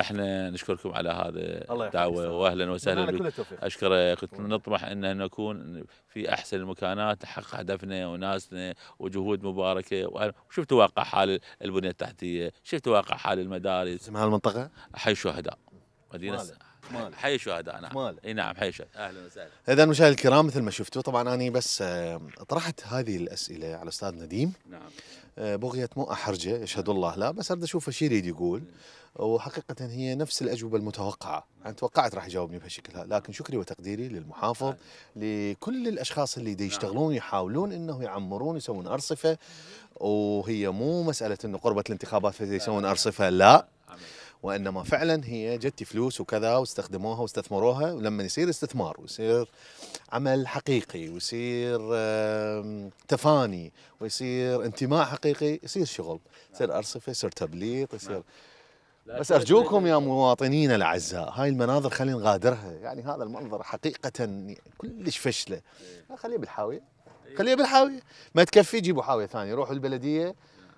احنا نشكركم على هذا الدعوه واهلا نعم، وسهلا بك اشكرك نطمح ان نكون في احسن المكانات نحقق هدفنا وناسنا وجهود مباركه وشفتوا واقع حال البنيه التحتيه شفت واقع حال المدارس اسمها المنطقه حي الشهداء مدينه مالك. حي الشهداء نعم اي نعم حي الشهداء اهلا وسهلا اذا مشاهدي الكرام مثل ما شفتوا طبعا انا بس آه، طرحت هذه الاسئله على الاستاذ نديم نعم آه، بغيت مو احرجه اشهد الله لا بس اريد اشوف ايش يريد يقول نعم. وحقيقه هي نفس الاجوبه المتوقعه انا توقعت راح يجاوبني بهالشكل هذا لكن شكري وتقديري للمحافظ طيب. لكل الاشخاص اللي دي نعم. يشتغلون يحاولون انه يعمرون يسوون ارصفه وهي مو مساله انه قربت الانتخابات يسوون ارصفه لا وانما فعلا هي جت فلوس وكذا واستخدموها واستثمروها ولما يصير استثمار ويصير عمل حقيقي ويصير تفاني ويصير انتماء حقيقي يصير شغل يصير نعم. ارصفه يصير تبليط يصير نعم. بس ارجوكم يا مواطنينا الاعزاء هاي المناظر خلينا نغادرها يعني هذا المنظر حقيقه كلش فشله إيه. خليه بالحاويه إيه. خليه بالحاويه ما تكفي جيبوا حاويه ثانيه روحوا البلديه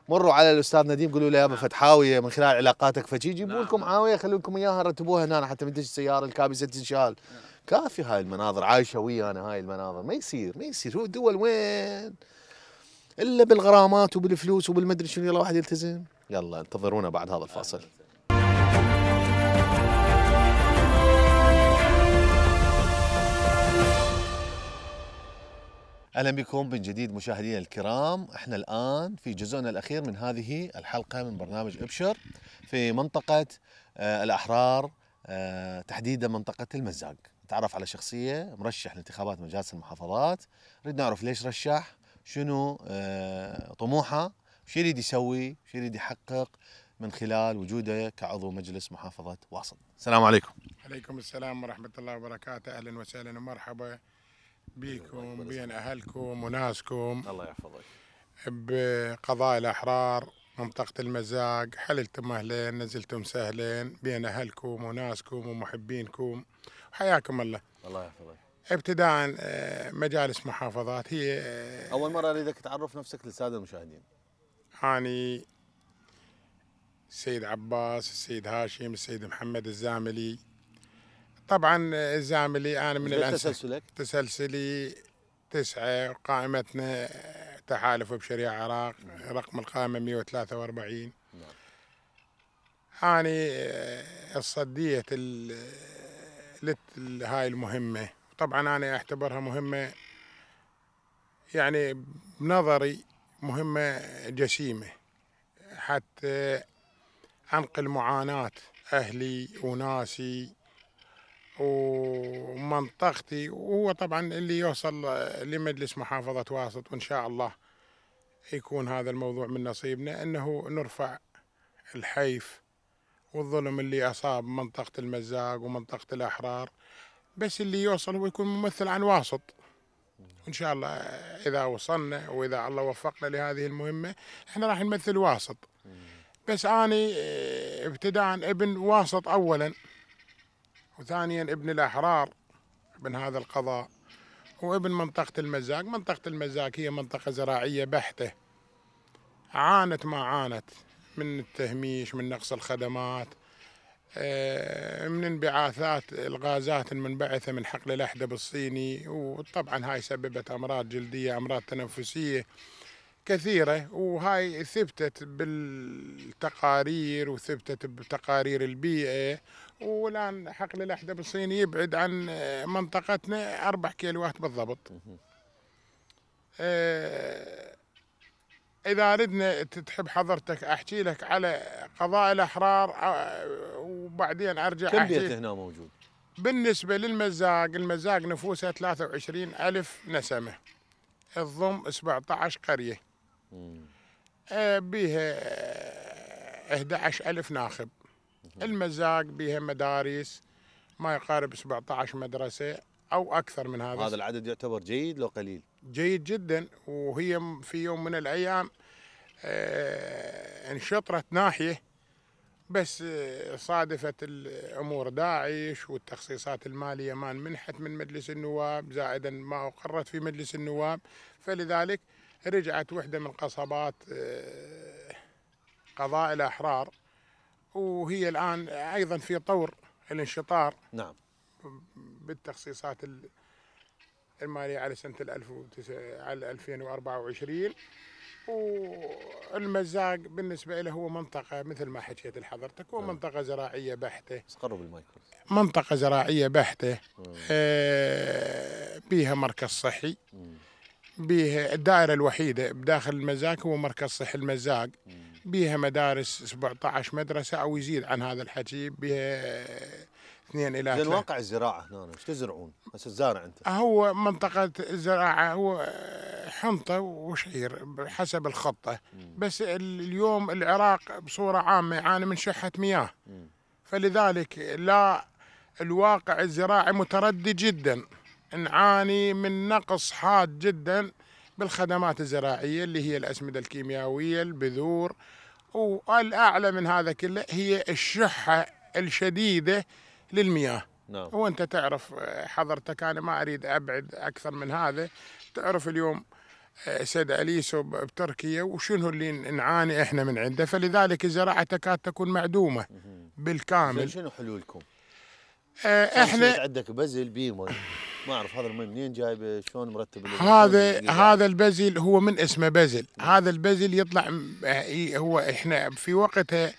مروا على الاستاذ نديم قولوا له يابا نعم. فتح حاويه من خلال علاقاتك فشي جيبوا نعم. لكم حاويه خلوا لكم اياها رتبوها هنا حتى من السياره الكابسه تنشال نعم. كافي هاي المناظر عايشه ويانا هاي المناظر ما يصير ما يصير هو الدول وين الا بالغرامات وبالفلوس وبالمدري شنو يلا واحد يلتزم يلا انتظرونا بعد هذا الفاصل آه. اهلا بكم من جديد مشاهدينا الكرام، احنا الان في جزءنا الاخير من هذه الحلقه من برنامج ابشر في منطقه آه، الاحرار آه، تحديدا منطقه المزاق، نتعرف على شخصيه مرشح لانتخابات مجالس المحافظات، نريد نعرف ليش رشح، شنو آه، طموحه، شو يريد يسوي، شو يريد يحقق من خلال وجوده كعضو مجلس محافظه واسط. السلام عليكم. عليكم السلام ورحمه الله وبركاته، اهلا وسهلا ومرحبا. بيكم بين اهلكم وناسكم الله يحفظك بقضاء الاحرار منطقة المزاق حللتم اهلين نزلتم سهلين بين أهلكم وناسكم ومحبينكم حياكم الله الله يحفظك ابتداء آه، مجالس محافظات هي آه، أول مرة أريدك تعرف نفسك للسادة المشاهدين أني السيد عباس السيد هاشم السيد محمد الزاملي طبعا زاملي انا من الانسب تسلسلك؟ تسلسلي تسعه قائمتنا تحالف بشريعه عراق رقم القائمه 143 نعم اني آه، الصديت هاي المهمه طبعا انا اعتبرها مهمه يعني بنظري مهمه جسيمه حتى انقل معاناه اهلي وناسي ومنطقتي وهو طبعا اللي يوصل آه، لمجلس محافظة واسط وإن شاء الله يكون هذا الموضوع من نصيبنا أنه نرفع الحيف والظلم اللي أصاب منطقة المزاق ومنطقة الأحرار بس اللي يوصل هو يكون ممثل عن واسط وإن شاء الله آه، إذا وصلنا وإذا الله وفقنا لهذه المهمة إحنا راح نمثل واسط بس أنا آه، ابتداء ابن واسط أولاً وثانيا ابن الأحرار من هذا القضاء وابن منطقة المزاق منطقة المزاق هي منطقة زراعية بحتة عانت ما عانت من التهميش من نقص الخدمات آه، من انبعاثات الغازات المنبعثة من حقل الأحدب الصيني وطبعا هاي سببت أمراض جلدية أمراض تنفسية كثيرة وهاي ثبتت بالتقارير وثبتت بتقارير البيئة والان حقل الاحدب الصيني يبعد عن آه، منطقتنا اربع كيلوات بالضبط. آه، اذا ردنا تحب حضرتك احكي لك على قضاء الاحرار آه، وبعدين ارجع كم بيت هنا موجود؟ بالنسبه للمزاق المزاق نفوسه 23 الف نسمه الضم 17 قريه بها 11 الف ناخب المزاق بها مدارس ما يقارب 17 مدرسة أو أكثر من هذا هذا العدد يعتبر جيد لو قليل جيد جدا وهي في يوم من الأيام آه، انشطرت ناحية بس آه، صادفت الامور داعش والتخصيصات الماليه ما منحت من مجلس النواب زائدا ما اقرت في مجلس النواب فلذلك رجعت وحده من قصبات آه، قضاء الاحرار وهي الآن أيضا في طور الانشطار نعم بالتخصيصات المالية على سنة على 2024 والمزاق بالنسبة له هو منطقة مثل ما حكيت لحضرتك هو نعم. منطقة زراعية بحتة قرب المايك منطقة زراعية بحتة آه بيها مركز صحي بيها الدائرة الوحيدة بداخل المزاق هو مركز صحي المزاق مم. بها مدارس 17 مدرسه او يزيد عن هذا الحكي بها اثنين الى زين واقع الزراعه هنا ايش تزرعون؟ بس تزارع انت؟ هو منطقه الزراعه هو حنطه وشعير حسب الخطه بس اليوم العراق بصوره عامه يعاني من شحه مياه فلذلك لا الواقع الزراعي متردي جدا نعاني من نقص حاد جدا بالخدمات الزراعية اللي هي الأسمدة الكيميائية البذور والأعلى من هذا كله هي الشحة الشديدة للمياه نعم. وانت تعرف حضرتك انا ما اريد ابعد اكثر من هذا تعرف اليوم آه، سيد اليسو بتركيا وشنو اللي نعاني احنا من عنده فلذلك الزراعه تكاد تكون معدومه بالكامل شنو حلولكم؟ آه، احنا عندك بزل بيمر ما اعرف هذا المي منين جايبه شلون مرتب هذا هذا البزل هو من اسمه بزل نعم. هذا البزل يطلع هو احنا في وقتها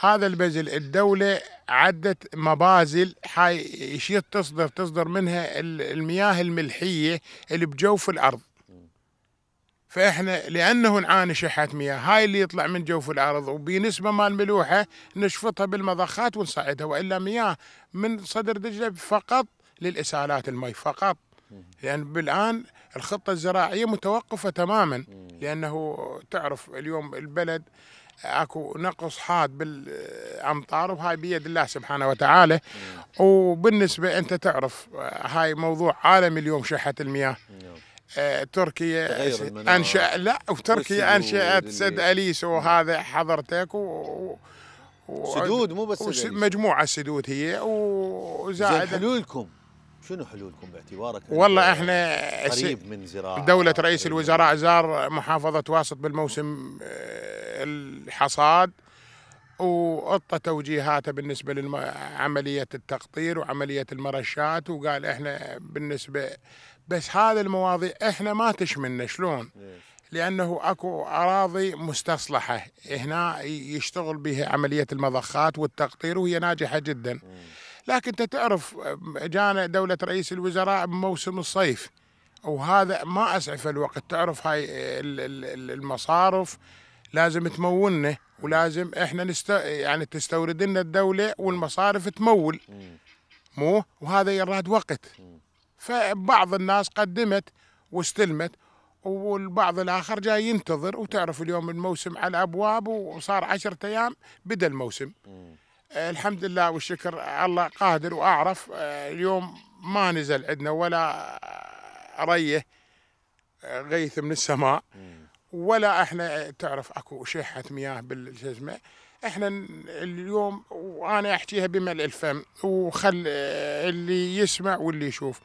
هذا البزل الدولة عدت مبازل هاي شيء تصدر تصدر منها المياه الملحية اللي بجوف الأرض فإحنا لأنه نعاني شحات مياه هاي اللي يطلع من جوف الأرض وبنسبة مال ملوحة نشفطها بالمضخات ونصعدها وإلا مياه من صدر دجلة فقط للإسالات المي فقط لأن بالآن الخطة الزراعية متوقفة تماما لأنه تعرف اليوم البلد اكو نقص حاد بالامطار وهاي بيد الله سبحانه وتعالى وبالنسبه انت تعرف هاي موضوع عالمي اليوم شحه المياه آه، تركيا انشا لا وتركيا انشات سد اليس وهذا حضرتك و... و... سدود مو بس مجموعه سدود هي وزائد حلولكم شنو حلولكم باعتبارك والله احنا قريب من زراعه دوله رئيس الوزراء زار محافظه واسط بالموسم آه، الحصاد وقطة توجيهاته بالنسبه لعمليه التقطير وعمليه المرشات وقال احنا بالنسبه بس هذه المواضيع احنا ما تشملنا شلون؟ لانه اكو اراضي مستصلحه هنا يشتغل بها عمليه المضخات والتقطير وهي ناجحه جدا. لكن انت تعرف جانا دوله رئيس الوزراء بموسم الصيف وهذا ما اسعف الوقت تعرف هاي المصارف لازم تمولنا ولازم احنا نست يعني تستورد لنا الدوله والمصارف تمول مو وهذا يراد وقت فبعض الناس قدمت واستلمت والبعض الاخر جاي ينتظر وتعرف اليوم الموسم على الابواب وصار عشرة ايام بدا الموسم الحمد لله والشكر الله قادر واعرف آه، اليوم ما نزل عندنا ولا ريه آه، غيث من السماء ولا احنا تعرف اكو شحه مياه بالجزمه احنا اليوم وانا احكيها بملء الفم وخل آه، اللي يسمع واللي يشوف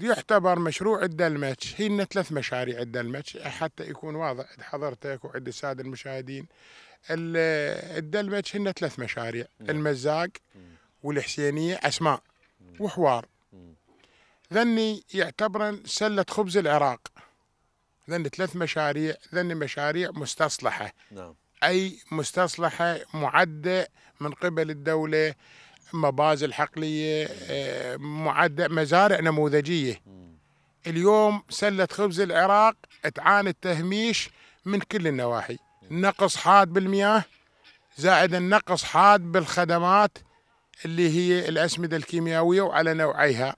يعتبر مشروع الدلمتش هي ثلاث مشاريع الدلمتش حتى يكون واضح حضرتك وعند الساده المشاهدين الدلبج هن ثلاث مشاريع المزاق والحسينيه اسماء وحوار ذني يعتبرن سله خبز العراق ذني ثلاث مشاريع ذني مشاريع مستصلحه نعم اي مستصلحه معده من قبل الدوله مبازل حقليه آه، معده مزارع نموذجيه اليوم سله خبز العراق تعاني التهميش من كل النواحي نقص حاد بالمياه زائد النقص حاد بالخدمات اللي هي الأسمدة الكيميائية وعلى نوعيها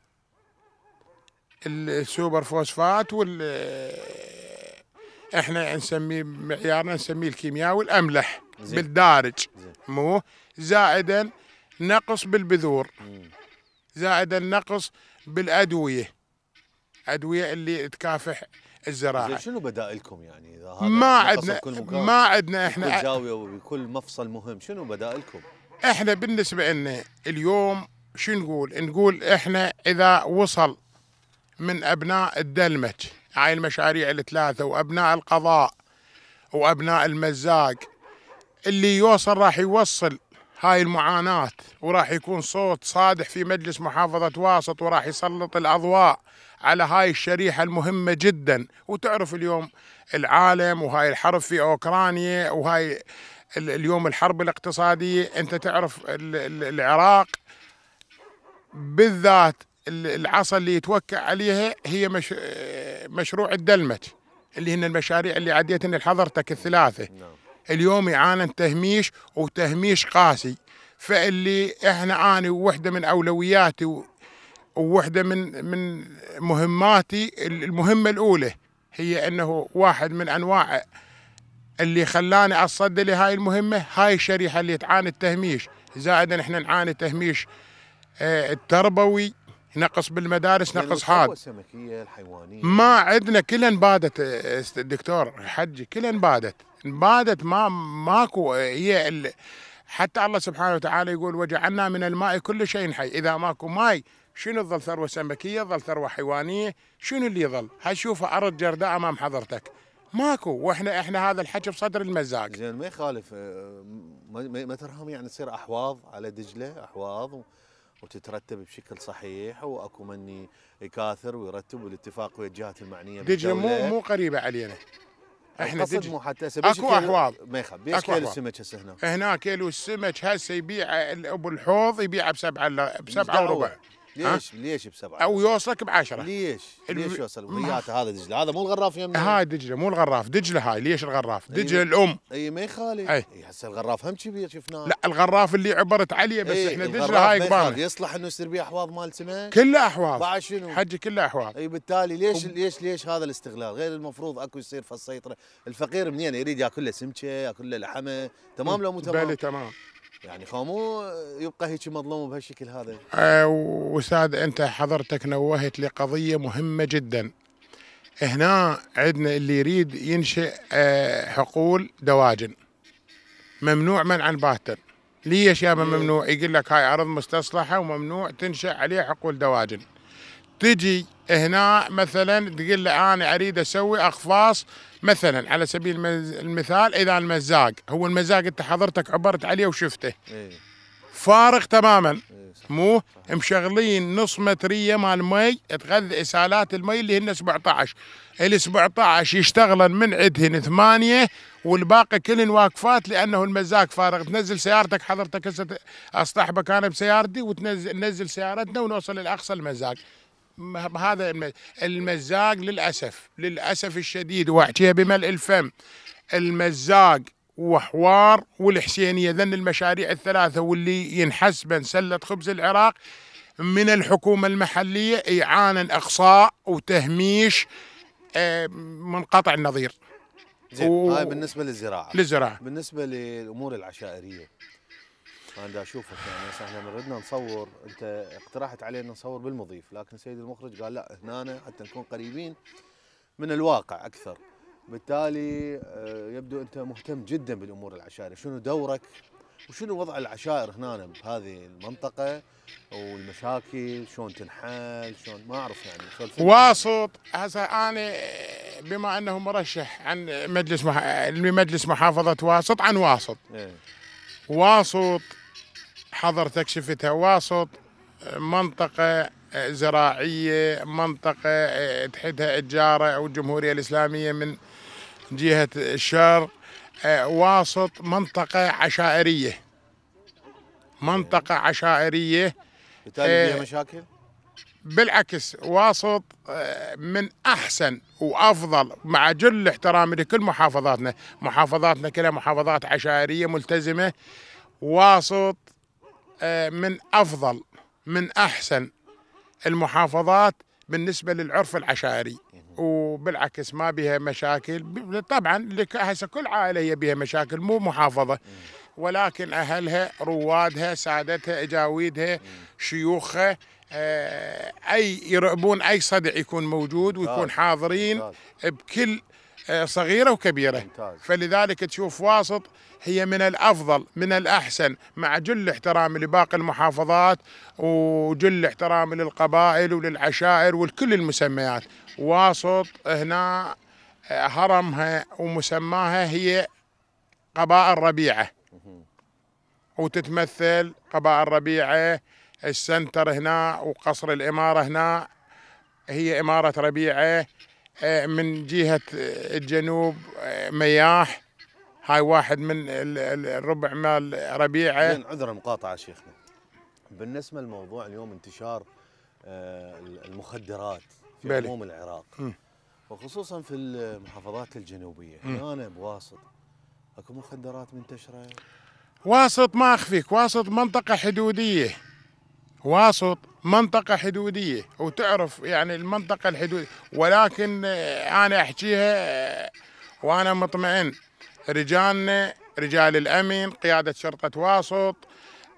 السوبر فوسفات وال احنا نسميه معيارنا نسميه الكيمياوي الاملح زي. بالدارج زي. مو زائدا نقص بالبذور زائدا نقص بالادويه ادويه اللي تكافح الزراعي شنو بدائلكم يعني اذا ما عندنا ما عندنا احنا بكل زاويه وبكل مفصل مهم شنو بدائلكم احنا بالنسبه لنا اليوم شو نقول نقول احنا اذا وصل من ابناء الدلمج هاي المشاريع الثلاثه وابناء القضاء وابناء المزاق اللي يوصل راح يوصل هاي المعاناة وراح يكون صوت صادح في مجلس محافظة واسط وراح يسلط الأضواء على هاي الشريحة المهمة جدا وتعرف اليوم العالم وهاي الحرب في أوكرانيا وهاي اليوم الحرب الاقتصادية أنت تعرف العراق بالذات العصا اللي يتوكل عليها هي مش مشروع الدلمج اللي هن المشاريع اللي عديتن لحضرتك الثلاثة نعم. اليوم يعانن تهميش وتهميش قاسي فاللي احنا اني وحده من اولوياتي ووحده من من مهماتي المهمه الاولى هي انه واحد من انواع اللي خلاني اتصدى لهاي المهمه هاي الشريحه اللي تعاني التهميش زائدا احنا نعاني تهميش آه، التربوي نقص بالمدارس يعني نقص حاد السمكيه الحيوانيه ما عندنا كلها انبادت الدكتور آه، حجي كلها انبادت انبادت ما ماكو آه، هي حتى الله سبحانه وتعالى يقول وجعلنا من الماء كل شيء حي اذا ماكو ماي شنو تظل ثروه سمكيه تظل ثروه حيوانيه شنو اللي يظل هشوفه عرض جرداء امام حضرتك ماكو واحنا احنا هذا الحكي بصدر المزاج زين ما يخالف آه، ما ترهم يعني تصير احواض على دجله احواض وتترتب بشكل صحيح واكو من يكاثر ويرتب والاتفاق ويا الجهات المعنيه دجله مو مو قريبه علينا احنا دجله مو حتى اكو احواض ما يخالف بيش كيلو السمك هسه هنا؟ هنا كيلو السمك هسه يبيع ابو الحوض يبيعه بسبعه بسبعه وربع ليش ليش بسبعه؟ او يوصلك بعشره ليش؟ ليش يوصل وياته هذا دجله هذا مو الغراف يمنا هاي دجله مو الغراف دجله هاي ليش الغراف؟ دجله الام اي ما يخالف اي هسه الغراف هم كبير شفناه لا الغراف اللي عبرت عليه بس احنا دجله هاي كبار يصلح انه يصير بيه احواض مال سمك كلها احواض بعد شنو؟ حجي كلها احواض اي بالتالي ليش ليش ليش هذا الاستغلال؟ غير المفروض اكو يصير في السيطره الفقير منين يريد ياكل له سمكه ياكل له لحمه تمام لو مو تمام؟ بلي تمام يعني فمو يبقى هيك مظلوم بهالشكل هذا أه وساد انت حضرتك نوهت لقضيه مهمه جدا هنا عندنا اللي يريد ينشئ أه حقول دواجن ممنوع منعا باتا ليش يا إيه. ممنوع يقول لك هاي ارض مستصلحه وممنوع تنشا عليها حقول دواجن تجي هنا مثلا تقول له انا اريد اسوي اقفاص مثلا على سبيل المثال اذا المزاق هو المزاق انت حضرتك عبرت عليه وشفته إيه. فارغ تماما إيه مو مشغلين نص متريه مال مي تغذي اسالات المي اللي هن 17 ال 17 يشتغلن من عندهن ثمانيه والباقي كلهن واقفات لانه المزاق فارغ تنزل سيارتك حضرتك هسه اصطحبك انا بسيارتي وتنزل نزل سيارتنا ونوصل لاقصى المزاق هذا المزاج للاسف للاسف الشديد واحكيها بملء الفم المزاج وحوار والحسينيه ذن المشاريع الثلاثه واللي ينحسبن سله خبز العراق من الحكومه المحليه اعانا اقصاء وتهميش آه، منقطع النظير زين و... هاي بالنسبه للزراعه للزراعه بالنسبه للامور العشائريه انا دا اشوفك يعني احنا من ردنا نصور انت اقترحت علينا نصور بالمضيف لكن سيد المخرج قال لا هنا حتى نكون قريبين من الواقع اكثر بالتالي آه، يبدو انت مهتم جدا بالامور العشائريه شنو دورك وشنو وضع العشائر هنا بهذه المنطقه والمشاكل شلون تنحل شلون ما اعرف يعني واسط هسه انا بما انه مرشح عن مجلس مح... مجلس محافظه واسط عن واسط إيه. واسط حضرتك شفتها واسط منطقة زراعية منطقة آه، تحتها الجارة أو الجمهورية الإسلامية من جهة الشرق آه، واسط منطقة عشائرية منطقة عشائرية بالتالي فيها آه، مشاكل؟ بالعكس واسط من احسن وافضل مع جل احترامي لكل محافظاتنا، محافظاتنا كلها محافظات عشائريه ملتزمه واسط آه، من افضل من احسن المحافظات بالنسبه للعرف العشائري وبالعكس ما بها مشاكل طبعا هسه كل عائله هي بها مشاكل مو محافظه ولكن اهلها روادها سادتها اجاويدها شيوخها آه، اي يرعبون اي صدع يكون موجود ويكون حاضرين بكل آه، صغيرة وكبيرة ممتاز. فلذلك تشوف واسط هي من الأفضل من الأحسن مع جل احترامي لباقي المحافظات وجل احترامي للقبائل وللعشائر ولكل المسميات واسط هنا آه، هرمها ومسماها هي قبائل ربيعة وتتمثل قبائل ربيعة السنتر هنا وقصر الإمارة هنا هي إمارة ربيعة آه، من جهة آه، الجنوب آه، مياح هاي واحد من الربع مال ربيعه عذر المقاطعه شيخنا بالنسبه للموضوع اليوم انتشار المخدرات في عموم العراق م. وخصوصا في المحافظات الجنوبيه هنا بواسط اكو مخدرات منتشره واسط ما اخفيك واسط منطقه حدوديه واسط منطقة حدودية وتعرف يعني المنطقة الحدودية ولكن آه، أنا أحكيها آه، وأنا مطمئن رجالنا رجال الأمن قيادة شرطة واسط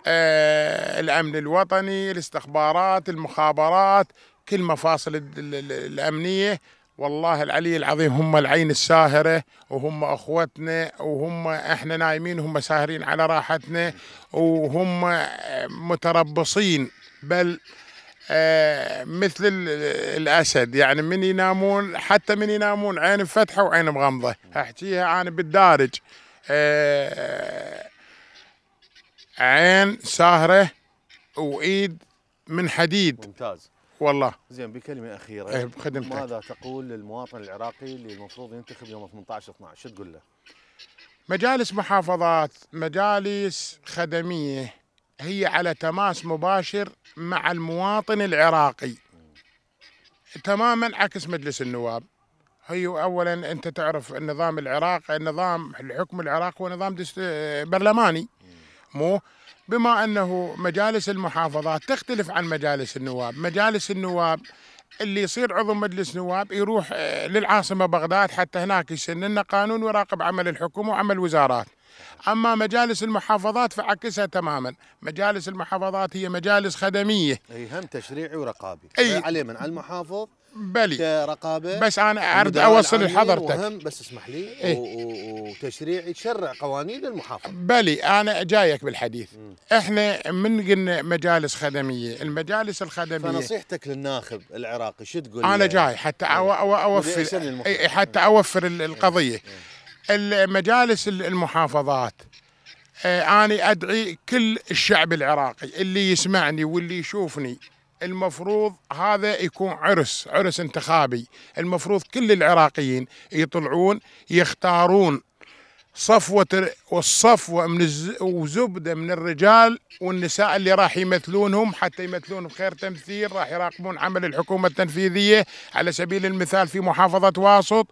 آه، الأمن الوطني الاستخبارات المخابرات كل مفاصل الأمنية والله العلي العظيم هم العين الساهرة وهم أخوتنا وهم إحنا نايمين هم ساهرين على راحتنا وهم متربصين بل آه، مثل الاسد يعني من ينامون حتى من ينامون عين مفتحه وعين مغمضه احكيها انا بالدارج آه، عين ساهره وايد من حديد ممتاز والله زين بكلمه اخيره ايه بخدمتك ماذا تقول للمواطن العراقي اللي المفروض ينتخب يوم 18 12 شو تقول له؟ مجالس محافظات مجالس خدميه هي على تماس مباشر مع المواطن العراقي تماما عكس مجلس النواب هي اولا انت تعرف النظام العراقي النظام الحكم العراقي هو نظام برلماني مو بما انه مجالس المحافظات تختلف عن مجالس النواب مجالس النواب اللي يصير عضو مجلس نواب يروح آه، للعاصمه بغداد حتى هناك يسن لنا قانون ويراقب عمل الحكومه وعمل الوزارات أما مجالس المحافظات فعكسها تماما مجالس المحافظات هي مجالس خدمية أي هم تشريعي ورقابي أي عليه من على المحافظ بلي كرقابه بس انا ارد اوصل لحضرتك بس اسمح لي إيه؟ وتشريعي تشرع قوانين المحافظه بلي انا جايك بالحديث م. احنا من قلنا مجالس خدميه المجالس الخدميه فنصيحتك للناخب العراقي شو تقول انا جاي حتى أو أو اوفر إيه، حتى اوفر القضيه إيه؟ إيه؟ مجالس المحافظات آه، أنا أدعي كل الشعب العراقي اللي يسمعني واللي يشوفني المفروض هذا يكون عرس عرس انتخابي المفروض كل العراقيين يطلعون يختارون صفوة والصفوة من الز... وزبدة من الرجال والنساء اللي راح يمثلونهم حتى يمثلون بخير تمثيل راح يراقبون عمل الحكومة التنفيذية على سبيل المثال في محافظة واسط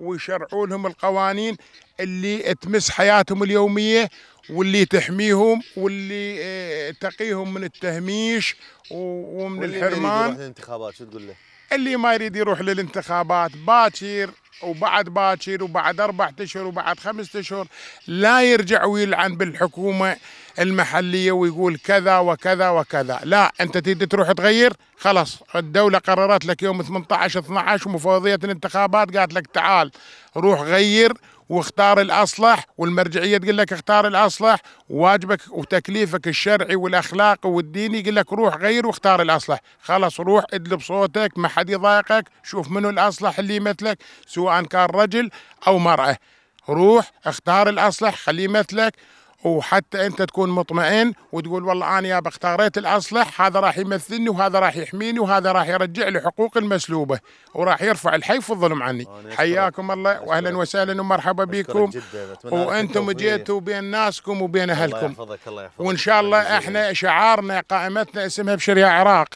ويشرعوا لهم القوانين اللي تمس حياتهم اليوميه واللي تحميهم واللي آه، تقيهم من التهميش ومن واللي الحرمان يروح للانتخابات شو تقول له؟ اللي ما يريد يروح للانتخابات باكر وبعد باكر وبعد اربع اشهر وبعد خمس اشهر لا يرجع ويلعن بالحكومه المحليه ويقول كذا وكذا وكذا لا انت تيجي تروح تغير خلاص الدوله قررت لك يوم 18 12 ومفوضيه الانتخابات قالت لك تعال روح غير واختار الاصلح والمرجعيه تقول لك اختار الاصلح واجبك وتكليفك الشرعي والاخلاقي والديني يقول لك روح غير واختار الاصلح خلاص روح ادلب صوتك ما حد يضايقك شوف منو الاصلح اللي يمثلك سواء كان رجل او مراه روح اختار الاصلح خليه يمثلك وحتى انت تكون مطمئن وتقول والله انا يا اختاريت الاصلح هذا راح يمثلني وهذا راح يحميني وهذا راح يرجع لي حقوقي المسلوبه وراح يرفع الحيف والظلم عني آه، حياكم الله واهلا وسهلا ومرحبا بكم وانتم جيتوا بين ناسكم وبين اهلكم الله الله وان شاء الله احنا شعارنا قائمتنا اسمها بشريعه عراق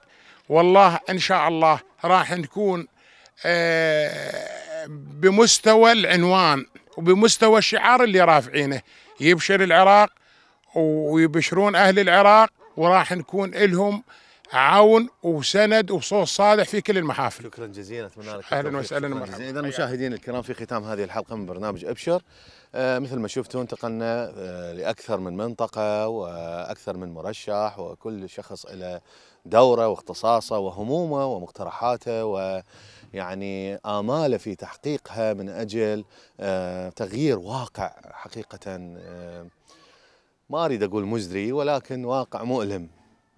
والله ان شاء الله راح نكون آه، بمستوى العنوان وبمستوى الشعار اللي رافعينه يبشر العراق ويبشرون أهل العراق وراح نكون لهم عون وسند وصوت صالح في كل المحافل شكرا جزيلا اتمنى لك اهلا وسهلا مرحبا اذا مشاهدينا الكرام في ختام هذه الحلقه من برنامج ابشر آه مثل ما شفتوا انتقلنا آه لاكثر من منطقه واكثر من مرشح وكل شخص له دوره واختصاصه وهمومه ومقترحاته و يعني آماله في تحقيقها من أجل آه، تغيير واقع حقيقة آه، ما أريد أقول مزري ولكن واقع مؤلم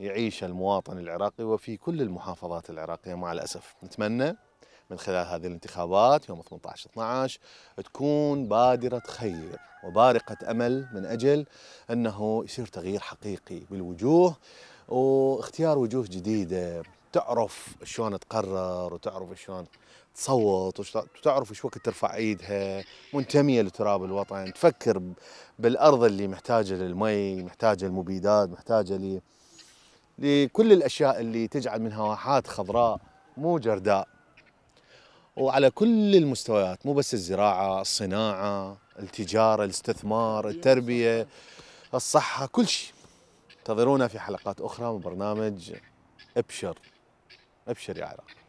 يعيش المواطن العراقي وفي كل المحافظات العراقية مع الأسف نتمنى من خلال هذه الانتخابات يوم 18 12 تكون بادرة خير وبارقة أمل من أجل أنه يصير تغيير حقيقي بالوجوه واختيار وجوه جديدة تعرف شلون تقرر وتعرف شلون تصوت وتعرف ايش وقت ترفع ايدها منتميه لتراب الوطن تفكر بالارض اللي محتاجه للمي محتاجه للمبيدات محتاجه لي لكل الاشياء اللي تجعل منها واحات خضراء مو جرداء وعلى كل المستويات مو بس الزراعه الصناعه التجاره الاستثمار التربيه الصحه كل شيء انتظرونا في حلقات اخرى من برنامج ابشر ابشر يا عراق